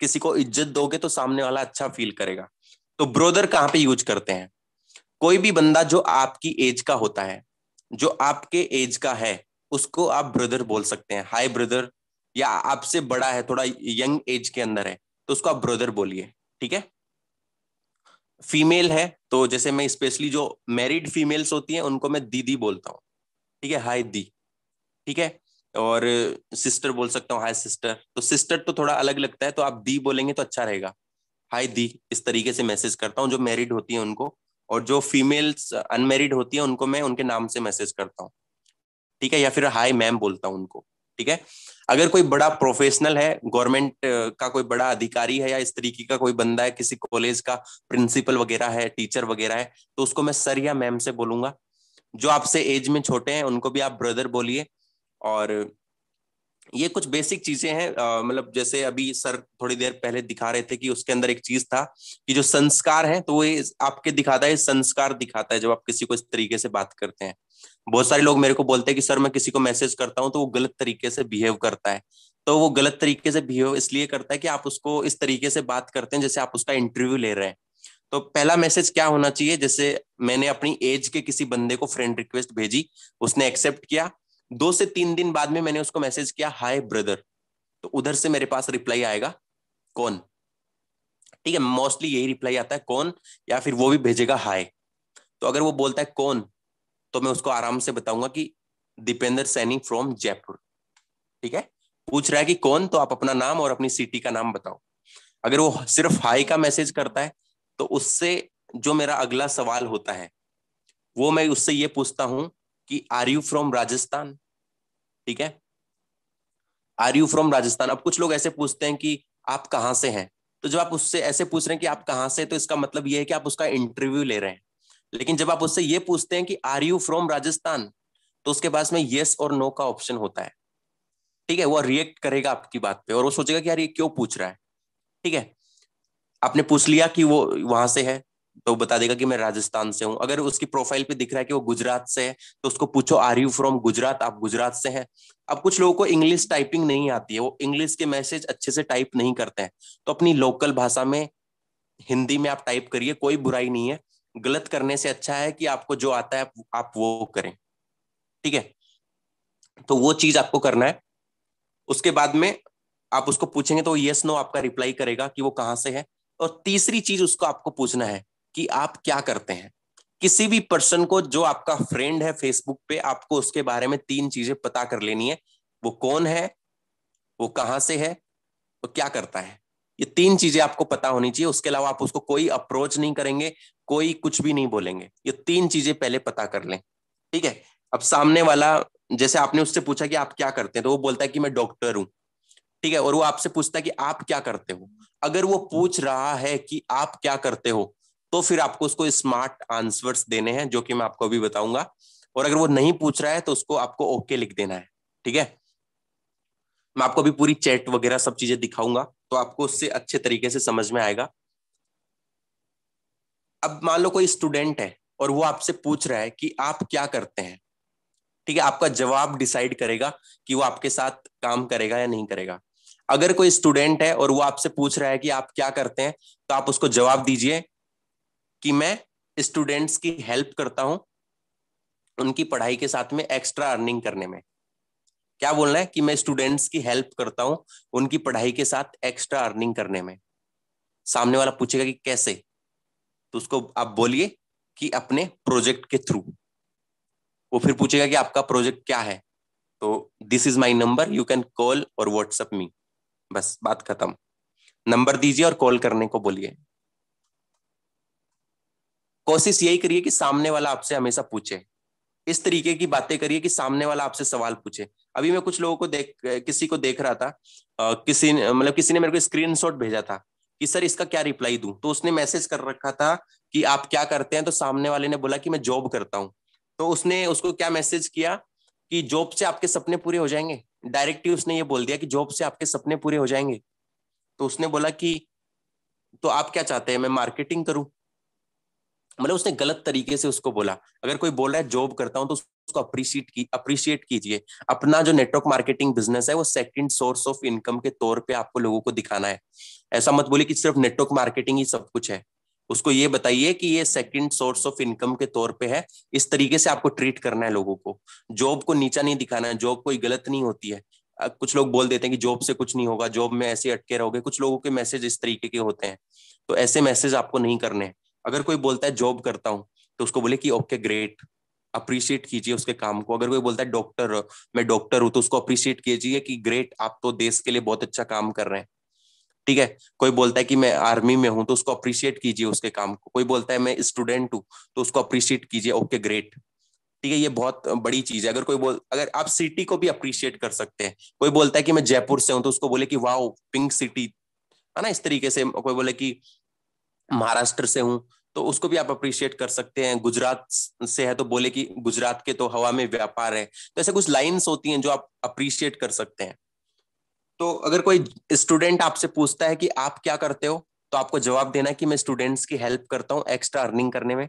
किसी को इज्जत दोगे तो सामने वाला अच्छा फील करेगा तो ब्रोदर कहाँ पे यूज करते हैं कोई भी बंदा जो आपकी एज का होता है जो आपके एज का है उसको आप ब्रदर बोल सकते हैं हाय ब्रदर या आपसे बड़ा है थोड़ा यंग एज के अंदर है तो उसको आप ब्रदर बोलिए ठीक है फीमेल है तो जैसे मैं स्पेशली जो मैरिड फीमेल्स होती हैं उनको मैं दीदी बोलता हूँ ठीक है हाय दी ठीक है और सिस्टर बोल सकता हूँ हाय सिस्टर तो सिस्टर तो थोड़ा अलग लगता है तो आप दी बोलेंगे तो अच्छा रहेगा हाय दी इस तरीके से मैसेज करता हूँ जो मैरिड होती है उनको और जो फीमेल्स अनमेरिड होती है उनको मैं उनके नाम से मैसेज करता हूँ ठीक है या फिर हाय मैम बोलता हूँ उनको ठीक है अगर कोई बड़ा प्रोफेशनल है गवर्नमेंट का कोई बड़ा अधिकारी है या इस तरीके का कोई बंदा है किसी कॉलेज का प्रिंसिपल वगैरह है टीचर वगैरह है तो उसको मैं सर या मैम से बोलूंगा जो आपसे एज में छोटे हैं उनको भी आप ब्रदर बोलिए और ये कुछ बेसिक चीजें हैं मतलब जैसे अभी सर थोड़ी देर पहले दिखा रहे थे कि उसके अंदर एक चीज था कि जो संस्कार है तो वो आपके दिखाता है संस्कार दिखाता है जब आप किसी को इस तरीके से बात करते हैं बहुत सारे लोग मेरे को बोलते हैं कि सर मैं किसी को मैसेज करता हूँ तो वो गलत तरीके से बिहेव करता है तो वो गलत तरीके से बिहेव इसलिए करता है कि आप उसको इस तरीके से बात करते हैं जैसे आप उसका इंटरव्यू ले रहे हैं तो पहला मैसेज क्या होना चाहिए जैसे मैंने अपनी एज के किसी बंदे को फ्रेंड रिक्वेस्ट भेजी उसने एक्सेप्ट किया दो से तीन दिन बाद में मैंने उसको मैसेज किया हाय ब्रदर तो उधर से मेरे पास रिप्लाई आएगा कौन ठीक है मोस्टली यही रिप्लाई आता है कौन या फिर वो भी भेजेगा हाय तो अगर वो बोलता है कौन तो मैं उसको आराम से बताऊंगा कि दीपेंद्र सैनी फ्रॉम जयपुर ठीक है पूछ रहा है कि कौन तो आप अपना नाम और अपनी सिटी का नाम बताओ अगर वो सिर्फ हाई का मैसेज करता है तो उससे जो मेरा अगला सवाल होता है वो मैं उससे ये पूछता हूं कि आर यू फ्रॉम राजस्थान ठीक है आर यू फ्रॉम राजस्थान अब कुछ लोग ऐसे पूछते हैं कि आप कहाँ से हैं तो जब आप उससे ऐसे पूछ रहे हैं कि आप कहाँ से तो इसका मतलब यह है कि आप उसका इंटरव्यू ले रहे हैं लेकिन जब आप उससे ये पूछते हैं कि आर यू फ्रॉम राजस्थान तो उसके पास में येस और नो का ऑप्शन होता है ठीक है वो रिएक्ट करेगा आपकी बात पे और वो सोचेगा कि यार ये क्यों पूछ रहा है ठीक है आपने पूछ लिया कि वो वहां से है तो बता देगा कि मैं राजस्थान से हूँ अगर उसकी प्रोफाइल पे दिख रहा है कि वो गुजरात से है तो उसको पूछो आर यू फ्रॉम गुजरात आप गुजरात से हैं अब कुछ लोगों को इंग्लिश टाइपिंग नहीं आती है वो इंग्लिश के मैसेज अच्छे से टाइप नहीं करते हैं तो अपनी लोकल भाषा में हिंदी में आप टाइप करिए कोई बुराई नहीं है गलत करने से अच्छा है कि आपको जो आता है आप वो करें ठीक है तो वो चीज आपको करना है उसके बाद में आप उसको पूछेंगे तो यस नो आपका रिप्लाई करेगा कि वो कहाँ से है और तीसरी चीज उसको आपको पूछना है कि आप क्या करते हैं किसी भी पर्सन को जो आपका फ्रेंड है फेसबुक पे आपको उसके बारे में तीन चीजें पता कर लेनी है वो कौन है वो कहां से है वो क्या करता है ये तीन चीजें आपको पता होनी चाहिए उसके अलावा आप उसको कोई अप्रोच नहीं करेंगे कोई कुछ भी नहीं बोलेंगे ये तीन चीजें पहले पता कर लें ठीक है अब सामने वाला जैसे आपने उससे पूछा कि आप क्या करते हैं तो वो बोलता है कि मैं डॉक्टर हूं ठीक है और वो आपसे पूछता है कि आप क्या करते हो अगर वो पूछ रहा है कि आप क्या करते हो तो फिर आपको उसको स्मार्ट आंसर्स देने हैं जो कि मैं आपको अभी बताऊंगा और अगर वो नहीं पूछ रहा है तो उसको आपको ओके लिख देना है ठीक है मैं आपको अभी पूरी चैट वगैरह सब चीजें दिखाऊंगा तो आपको उससे अच्छे तरीके से समझ में आएगा अब मान लो कोई स्टूडेंट है और वो आपसे पूछ रहा है कि आप क्या करते हैं ठीक है आपका जवाब डिसाइड करेगा कि वो आपके साथ काम करेगा या नहीं करेगा अगर कोई स्टूडेंट है और वो आपसे पूछ रहा है कि आप क्या करते हैं तो आप उसको जवाब दीजिए कि मैं स्टूडेंट्स की हेल्प करता हूं उनकी पढ़ाई के साथ में एक्स्ट्रा अर्निंग करने में क्या बोलना है कि मैं स्टूडेंट्स की हेल्प करता हूं उनकी पढ़ाई के साथ एक्स्ट्रा अर्निंग करने में सामने वाला पूछेगा कि कैसे तो उसको आप बोलिए कि अपने प्रोजेक्ट के थ्रू वो फिर पूछेगा कि आपका प्रोजेक्ट क्या है तो this is my number you can call और व्हाट्सअप मी बस बात खत्म नंबर दीजिए और कॉल करने को बोलिए कोशिश यही करिए कि सामने वाला आपसे हमेशा पूछे इस तरीके की बातें करिए कि सामने वाला आपसे सवाल पूछे अभी मैं कुछ लोगों को देख किसी को देख रहा था आ, किसी मतलब किसी ने मेरे को स्क्रीनशॉट भेजा था कि सर इसका क्या रिप्लाई दूं तो उसने मैसेज कर रखा था कि आप क्या करते हैं तो सामने वाले ने बोला कि मैं जॉब करता हूं तो उसने उसको क्या मैसेज किया कि जॉब से आपके सपने पूरे हो जाएंगे डायरेक्टली उसने ये बोल दिया कि जॉब से आपके सपने पूरे हो जाएंगे तो उसने बोला कि तो आप क्या चाहते हैं मैं मार्केटिंग करूं मतलब उसने गलत तरीके से उसको बोला अगर कोई बोल रहा है जॉब करता हूं तो उसको अप्रिशिएट की अप्रिशिएट कीजिए अपना जो नेटवर्क मार्केटिंग बिजनेस है वो सेकंड सोर्स ऑफ इनकम के तौर पे आपको लोगों को दिखाना है ऐसा मत बोलिए कि सिर्फ नेटवर्क मार्केटिंग ही सब कुछ है उसको ये बताइए कि ये सेकंड सोर्स ऑफ इनकम के तौर पे है इस तरीके से आपको ट्रीट करना है लोगों को जॉब को नीचा नहीं दिखाना है जॉब कोई गलत नहीं होती है कुछ लोग बोल देते हैं कि जॉब से कुछ नहीं होगा जॉब में ऐसे अटके रहोगे कुछ लोगों के मैसेज इस तरीके के होते हैं तो ऐसे मैसेज आपको नहीं करने हैं अगर कोई बोलता है जॉब करता हूँ तो उसको बोले कि ओके ग्रेट अप्रिशिएट कीजिए उसके काम को अगर कोई बोलता है डॉक्टर मैं डॉक्टर हूँ तो उसको अप्रिशिएट कीजिए कि ग्रेट आप तो देश के लिए बहुत अच्छा काम कर रहे हैं ठीक है कोई बोलता है कि मैं आर्मी में हूं तो उसको अप्रिशिएट कीजिए उसके काम को कोई बोलता है मैं स्टूडेंट हूँ तो उसको अप्रिशिएट कीजिए ओके ग्रेट ठीक है ये बहुत बड़ी चीज है अगर कोई बोल अगर आप सिटी को भी अप्रिशिएट कर सकते हैं कोई बोलता है कि मैं जयपुर से हूं तो उसको बोले कि वाह पिंक सिटी है ना इस तरीके से कोई बोले कि महाराष्ट्र से हूं तो उसको भी आप अप्रिशिएट कर सकते हैं गुजरात से है तो बोले कि गुजरात के तो हवा में व्यापार है तो ऐसे कुछ लाइन्स होती हैं जो आप अप्रिशिएट कर सकते हैं तो अगर कोई स्टूडेंट आपसे पूछता है कि आप क्या करते हो तो आपको जवाब देना कि मैं स्टूडेंट्स की हेल्प करता हूँ एक्स्ट्रा अर्निंग करने में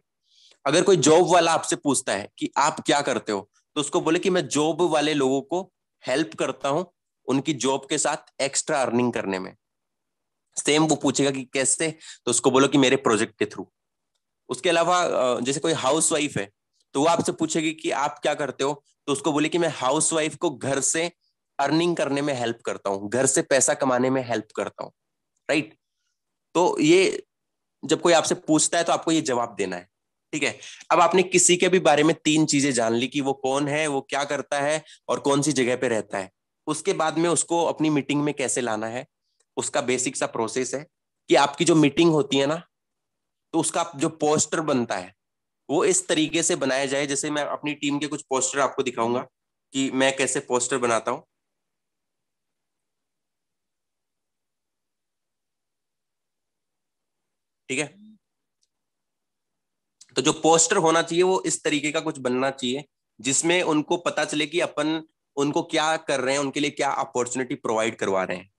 अगर कोई जॉब वाला आपसे पूछता है कि आप क्या करते हो तो उसको बोले कि मैं जॉब वाले लोगों को हेल्प करता हूं उनकी जॉब के साथ एक्स्ट्रा अर्निंग करने में सेम वो पूछेगा कि कैसे तो उसको बोलो कि मेरे प्रोजेक्ट के थ्रू उसके अलावा जैसे कोई हाउस वाइफ है तो वो आपसे पूछेगी कि आप क्या करते हो तो उसको बोले कि मैं हाउस वाइफ को घर से अर्निंग करने में हेल्प करता हूँ घर से पैसा कमाने में हेल्प करता हूँ राइट तो ये जब कोई आपसे पूछता है तो आपको ये जवाब देना है ठीक है अब आपने किसी के भी बारे में तीन चीजें जान ली कि वो कौन है वो क्या करता है और कौन सी जगह पे रहता है उसके बाद में उसको अपनी मीटिंग में कैसे लाना है उसका बेसिक सा प्रोसेस है कि आपकी जो मीटिंग होती है ना तो उसका जो पोस्टर बनता है वो इस तरीके से बनाया जाए जैसे मैं अपनी टीम के कुछ पोस्टर आपको दिखाऊंगा कि मैं कैसे पोस्टर बनाता हूँ ठीक है तो जो पोस्टर होना चाहिए वो इस तरीके का कुछ बनना चाहिए जिसमें उनको पता चले कि अपन उनको क्या कर रहे हैं उनके लिए क्या अपॉर्चुनिटी प्रोवाइड करवा रहे हैं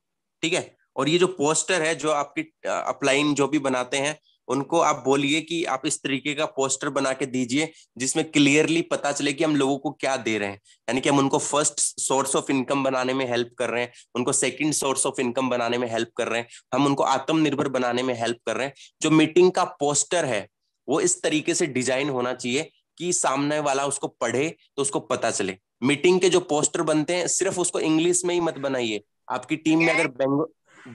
ठीक है और ये जो पोस्टर है जो आपकी अपलाइन जो भी बनाते हैं उनको आप बोलिए कि आप इस तरीके का पोस्टर बना के दीजिए जिसमें क्लियरली पता चले कि हम लोगों को क्या दे रहे हैं यानी कि हम उनको फर्स्ट सोर्स ऑफ इनकम बनाने में हेल्प कर रहे हैं उनको सेकंड सोर्स ऑफ इनकम बनाने में हेल्प कर रहे हैं हम उनको आत्मनिर्भर बनाने में हेल्प कर रहे हैं जो मीटिंग का पोस्टर है वो इस तरीके से डिजाइन होना चाहिए कि सामने वाला उसको पढ़े तो उसको पता चले मीटिंग के जो पोस्टर बनते हैं सिर्फ उसको इंग्लिश में ही मत बनाइए आपकी टीम में अगर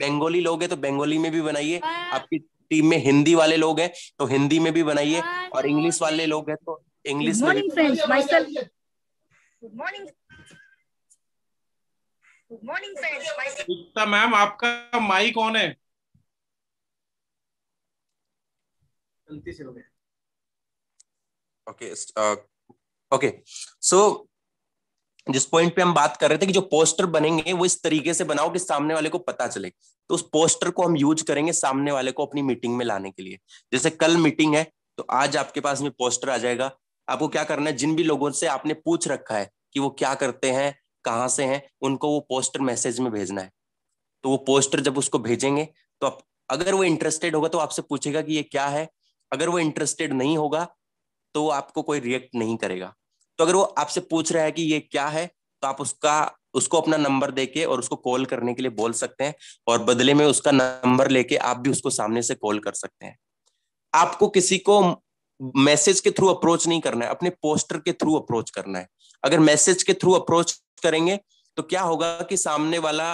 बेंगोली लोग है तो बेंगोली में भी बनाइए हाँ। आपकी टीम में हिंदी वाले लोग हैं तो हिंदी में भी बनाइए हाँ, तो और इंग्लिश वाले लोग हैं तो इंग्लिश में good morning good morning ma'am आपका माइक ऑन है ओके ओके सो जिस पॉइंट पे हम बात कर रहे थे कि जो पोस्टर बनेंगे वो इस तरीके से बनाओ कि सामने वाले को पता चले तो उस पोस्टर को हम यूज करेंगे सामने वाले को अपनी मीटिंग में लाने के लिए जैसे कल मीटिंग है तो आज आपके पास में पोस्टर आ जाएगा आपको क्या करना है जिन भी लोगों से आपने पूछ रखा है कि वो क्या करते हैं कहाँ से हैं उनको वो पोस्टर मैसेज में भेजना है तो वो पोस्टर जब उसको भेजेंगे तो आप अगर वो इंटरेस्टेड होगा तो आपसे पूछेगा कि ये क्या है अगर वो इंटरेस्टेड नहीं होगा तो आपको कोई रिएक्ट नहीं करेगा तो अगर वो आपसे पूछ रहा है कि ये क्या है तो आप उसका उसको अपना नंबर देके और उसको कॉल करने के लिए बोल सकते हैं और बदले में उसका नंबर लेके आप भी उसको सामने से कॉल कर सकते हैं आपको किसी को मैसेज के थ्रू अप्रोच नहीं करना है अपने पोस्टर के थ्रू अप्रोच करना है अगर मैसेज के थ्रू अप्रोच करेंगे तो क्या होगा कि सामने वाला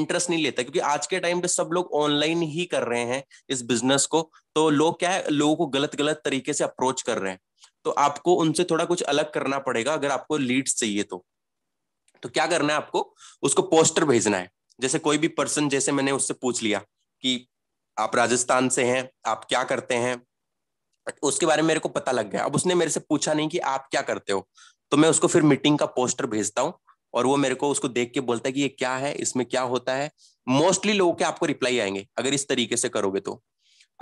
इंटरेस्ट नहीं लेता क्योंकि आज के टाइम पे सब लोग ऑनलाइन ही कर रहे हैं इस बिजनेस को तो लोग क्या है लोगों को गलत गलत तरीके से अप्रोच कर रहे हैं तो आपको उनसे थोड़ा कुछ अलग करना पड़ेगा अगर आपको लीड्स चाहिए तो तो क्या करना है आपको उसको पोस्टर भेजना है जैसे कोई भी पर्सन जैसे मैंने उससे पूछ लिया कि आप राजस्थान से हैं आप क्या करते हैं उसके बारे में मेरे को पता लग गया अब उसने मेरे से पूछा नहीं कि आप क्या करते हो तो मैं उसको फिर मीटिंग का पोस्टर भेजता हूँ और वो मेरे को उसको देख के बोलता है कि ये क्या है इसमें क्या होता है मोस्टली लोगों के आपको रिप्लाई आएंगे अगर इस तरीके से करोगे तो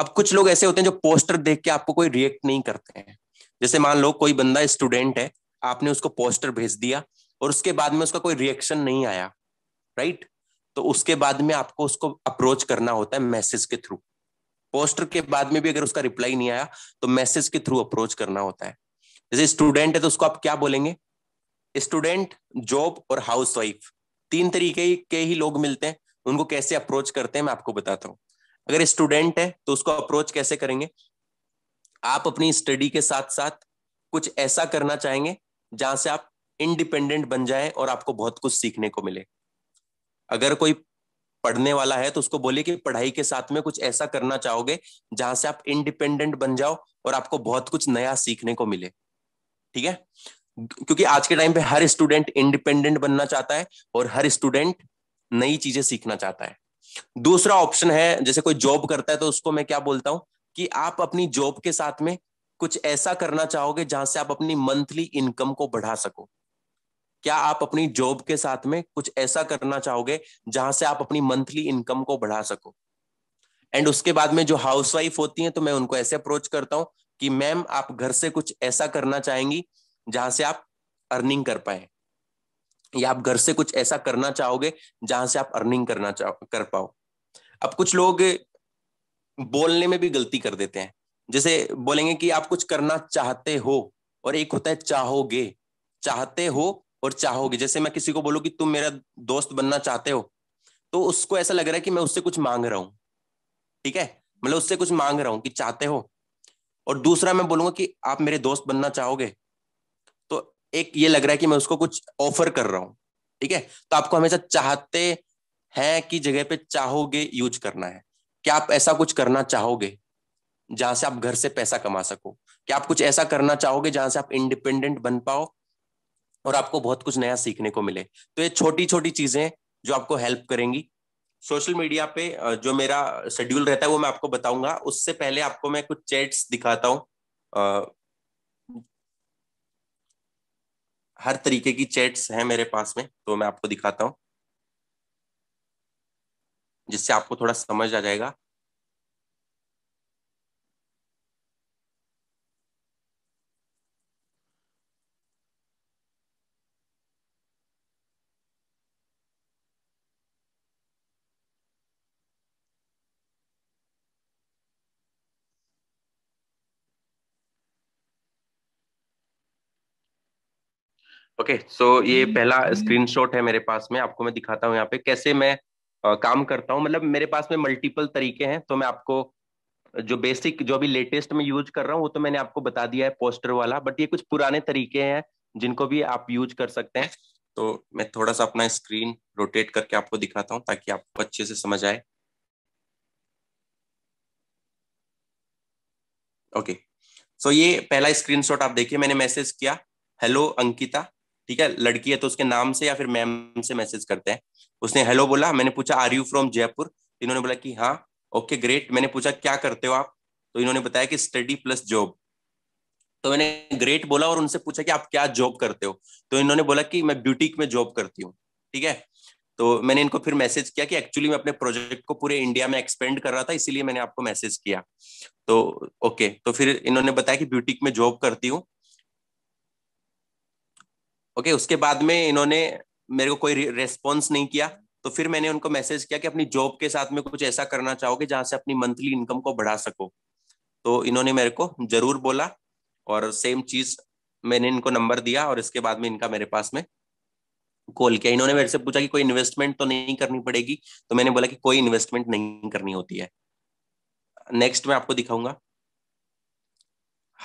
अब कुछ लोग ऐसे होते हैं जो पोस्टर देख के आपको कोई रिएक्ट नहीं करते हैं जैसे मान लो कोई बंदा स्टूडेंट है आपने उसको पोस्टर भेज दिया और उसके बाद में उसका कोई रिएक्शन नहीं आया राइट तो उसके बाद में आपको उसको अप्रोच करना होता है मैसेज के थ्रू पोस्टर के बाद में भी अगर उसका रिप्लाई नहीं आया तो मैसेज के थ्रू अप्रोच करना होता है जैसे स्टूडेंट है तो उसको आप क्या बोलेंगे स्टूडेंट जॉब और हाउस वाइफ तीन तरीके के ही लोग मिलते हैं उनको कैसे अप्रोच करते हैं मैं आपको बताता हूँ अगर स्टूडेंट है तो उसको अप्रोच कैसे करेंगे आप अपनी स्टडी के साथ साथ कुछ ऐसा करना चाहेंगे जहां से आप इंडिपेंडेंट बन जाए और आपको बहुत कुछ सीखने को मिले अगर कोई पढ़ने वाला है तो उसको बोले कि पढ़ाई के साथ में कुछ ऐसा करना चाहोगे जहां से आप इंडिपेंडेंट बन जाओ और आपको बहुत कुछ नया सीखने को मिले ठीक है क्योंकि आज के टाइम पे हर स्टूडेंट इंडिपेंडेंट बनना चाहता है और हर स्टूडेंट नई चीजें सीखना चाहता है दूसरा ऑप्शन है जैसे कोई जॉब करता है तो उसको मैं क्या बोलता हूं कि आप अपनी जॉब के साथ में कुछ ऐसा करना चाहोगे जहां से आप अपनी मंथली इनकम को बढ़ा सको क्या आप अपनी जॉब के साथ में कुछ ऐसा करना चाहोगे जहां से आप अपनी मंथली इनकम को बढ़ा सको एंड उसके बाद में जो हाउसवाइफ होती हैं तो मैं उनको ऐसे अप्रोच करता हूं कि मैम आप घर से कुछ ऐसा करना चाहेंगी जहां से आप अर्निंग कर पाए या आप घर से कुछ ऐसा करना चाहोगे जहां से आप अर्निंग करना चाहो कर पाओ अब कुछ लोग बोलने में भी गलती कर देते हैं जैसे बोलेंगे कि आप कुछ करना चाहते हो और एक होता है चाहोगे चाहते हो और चाहोगे जैसे मैं किसी को बोलूं कि तुम मेरा दोस्त बनना चाहते हो तो उसको ऐसा लग रहा है कि मैं उससे कुछ मांग रहा हूं ठीक है मतलब उससे कुछ मांग रहा हूं कि चाहते हो और दूसरा मैं बोलूंगा कि आप मेरे दोस्त बनना चाहोगे तो एक ये लग रहा है कि मैं उसको कुछ ऑफर कर रहा हूं ठीक है तो आपको हमेशा चाहते हैं कि जगह पे चाहोगे यूज करना है क्या आप ऐसा कुछ करना चाहोगे जहां से आप घर से पैसा कमा सको क्या आप कुछ ऐसा करना चाहोगे जहां से आप इंडिपेंडेंट बन पाओ और आपको बहुत कुछ नया सीखने को मिले तो ये छोटी छोटी चीजें जो आपको हेल्प करेंगी सोशल मीडिया पे जो मेरा शेड्यूल रहता है वो मैं आपको बताऊंगा उससे पहले आपको मैं कुछ चैट्स दिखाता हूँ हर तरीके की चैट्स हैं मेरे पास में तो मैं आपको दिखाता हूँ जिससे आपको थोड़ा समझ आ जाएगा ओके okay, सो so ये पहला स्क्रीनशॉट है मेरे पास में आपको मैं दिखाता हूँ यहाँ पे कैसे मैं काम करता हूँ मतलब मेरे पास में मल्टीपल तरीके हैं तो मैं आपको जो बेसिक जो अभी लेटेस्ट में यूज कर रहा हूँ वो तो मैंने आपको बता दिया है पोस्टर वाला बट ये कुछ पुराने तरीके हैं जिनको भी आप यूज कर सकते हैं तो मैं थोड़ा सा अपना स्क्रीन रोटेट करके आपको दिखाता हूँ ताकि आपको अच्छे से समझ आए ओके सो ये पहला स्क्रीनशॉट आप देखिए मैंने मैसेज किया हेलो अंकिता ठीक है लड़की है तो उसके नाम से या फिर मैम से मैसेज करते हैं उसने हेलो बोला मैंने पूछा आर यू फ्रॉम जयपुर इन्होंने बोला कि हाँ ओके ग्रेट मैंने पूछा क्या करते हो आप तो इन्होंने बताया कि स्टडी प्लस जॉब तो मैंने ग्रेट बोला और उनसे पूछा कि आप क्या जॉब करते हो तो इन्होंने बोला कि मैं ब्यूटीक में जॉब करती हूँ ठीक है तो मैंने इनको फिर मैसेज किया कि एक्चुअली मैं अपने प्रोजेक्ट को पूरे इंडिया में एक्सपेंड कर रहा था इसीलिए मैंने आपको मैसेज किया तो ओके तो फिर इन्होंने बताया कि ब्यूटीक में जॉब करती हूँ ओके okay, उसके बाद में इन्होंने मेरे को कोई रेस्पॉन्स नहीं किया तो फिर मैंने उनको मैसेज किया कि अपनी जॉब के साथ में कुछ ऐसा करना चाहोगे जहां से अपनी मंथली इनकम को बढ़ा सको तो इन्होंने मेरे को जरूर बोला और सेम चीज मैंने इनको नंबर दिया और इसके बाद में इनका मेरे पास में कॉल किया इन्होंने मेरे से पूछा कि कोई इन्वेस्टमेंट तो नहीं करनी पड़ेगी तो मैंने बोला कि कोई इन्वेस्टमेंट नहीं करनी होती है नेक्स्ट मैं आपको दिखाऊंगा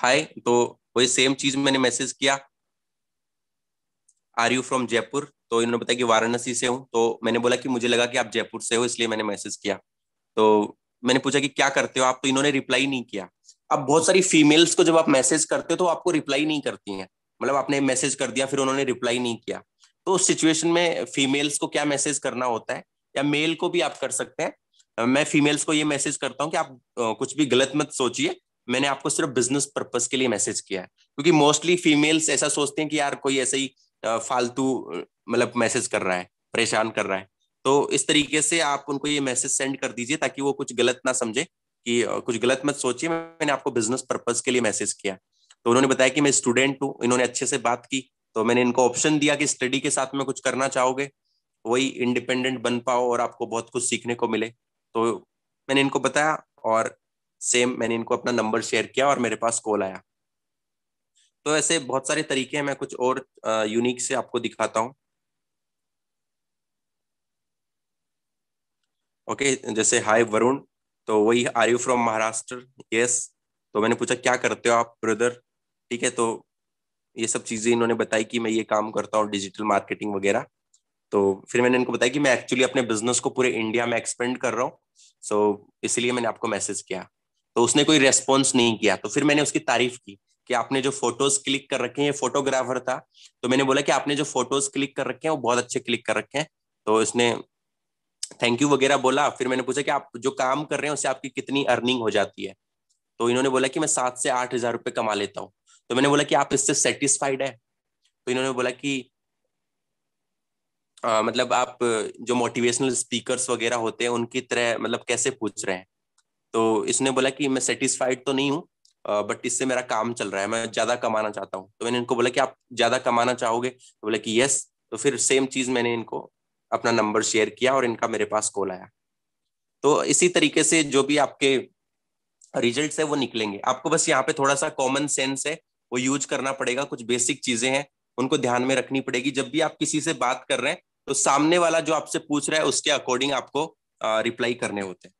हाय तो वही सेम चीज मैंने मैसेज किया आर यू फ्रॉम जयपुर तो इन्होंने बताया कि वाराणसी से हूँ तो मैंने बोला कि मुझे लगा कि आप जयपुर से हो इसलिए मैंने मैसेज किया तो मैंने पूछा कि क्या करते हो आप तो इन्होंने रिप्लाई नहीं किया अब बहुत सारी फीमेल्स को जब आप मैसेज करते हो तो आपको रिप्लाई नहीं करती हैं मतलब आपने मैसेज कर दिया फिर उन्होंने रिप्लाई नहीं किया तो उस सिचुएशन में फीमेल्स को क्या मैसेज करना होता है या मेल को भी आप कर सकते हैं मैं फीमेल्स को ये मैसेज करता हूँ कि आप कुछ भी गलत मत सोचिए मैंने आपको सिर्फ बिजनेस पर्पज के लिए मैसेज किया है क्योंकि मोस्टली फीमेल्स ऐसा सोचते हैं कि यार कोई ऐसे ही फालतू मतलब मैसेज कर रहा है परेशान कर रहा है तो इस तरीके से आप उनको ये मैसेज सेंड कर दीजिए ताकि वो कुछ गलत ना समझे कि कुछ गलत मत सोचिए मैंने आपको बिजनेस पर्पज के लिए मैसेज किया तो उन्होंने बताया कि मैं स्टूडेंट हूँ इन्होंने अच्छे से बात की तो मैंने इनको ऑप्शन दिया कि स्टडी के साथ में कुछ करना चाहोगे वही इंडिपेंडेंट बन पाओ और आपको बहुत कुछ सीखने को मिले तो मैंने इनको बताया और सेम मैंने इनको अपना नंबर शेयर किया और मेरे पास कॉल आया तो ऐसे बहुत सारे तरीके हैं मैं कुछ और यूनिक से आपको दिखाता हूँ ओके okay, जैसे हाय वरुण तो वही are you from Maharashtra yes तो मैंने पूछा क्या करते हो आप ब्रदर ठीक है तो ये सब चीजें इन्होंने बताई कि मैं ये काम करता हूँ डिजिटल मार्केटिंग वगैरह तो फिर मैंने इनको बताया कि मैं एक्चुअली अपने बिजनेस को पूरे इंडिया में एक्सपेंड कर रहा हूँ सो so, इसलिए मैंने आपको मैसेज किया तो उसने कोई रेस्पॉन्स नहीं किया तो फिर मैंने उसकी तारीफ की कि आपने जो फोटोज क्लिक कर रखे हैं फोटोग्राफर था तो मैंने बोला कि आपने जो फोटोज क्लिक कर रखे हैं वो बहुत अच्छे क्लिक कर रखे हैं तो इसने थैंक यू वगैरह बोला फिर मैंने पूछा कि आप जो काम कर रहे हैं उससे आपकी कितनी अर्निंग हो जाती है तो इन्होंने बोला कि मैं सात से आठ हजार रुपये कमा लेता हूँ तो मैंने बोला कि आप इससे सेटिस्फाइड है तो इन्होंने बोला कि आ, मतलब आप जो मोटिवेशनल स्पीकर्स वगैरह होते हैं उनकी तरह मतलब कैसे पूछ रहे हैं तो इसने बोला कि मैं सेटिस्फाइड तो नहीं हूँ बट इससे मेरा काम चल रहा है मैं ज्यादा कमाना चाहता हूँ तो मैंने इनको बोला कि आप ज्यादा कमाना चाहोगे तो बोले कि यस तो फिर सेम चीज मैंने इनको अपना नंबर शेयर किया और इनका मेरे पास कॉल आया तो इसी तरीके से जो भी आपके रिजल्ट है वो निकलेंगे आपको बस यहाँ पे थोड़ा सा कॉमन सेंस है वो यूज करना पड़ेगा कुछ बेसिक चीजें हैं उनको ध्यान में रखनी पड़ेगी जब भी आप किसी से बात कर रहे हैं तो सामने वाला जो आपसे पूछ रहा है उसके अकॉर्डिंग आपको रिप्लाई करने होते हैं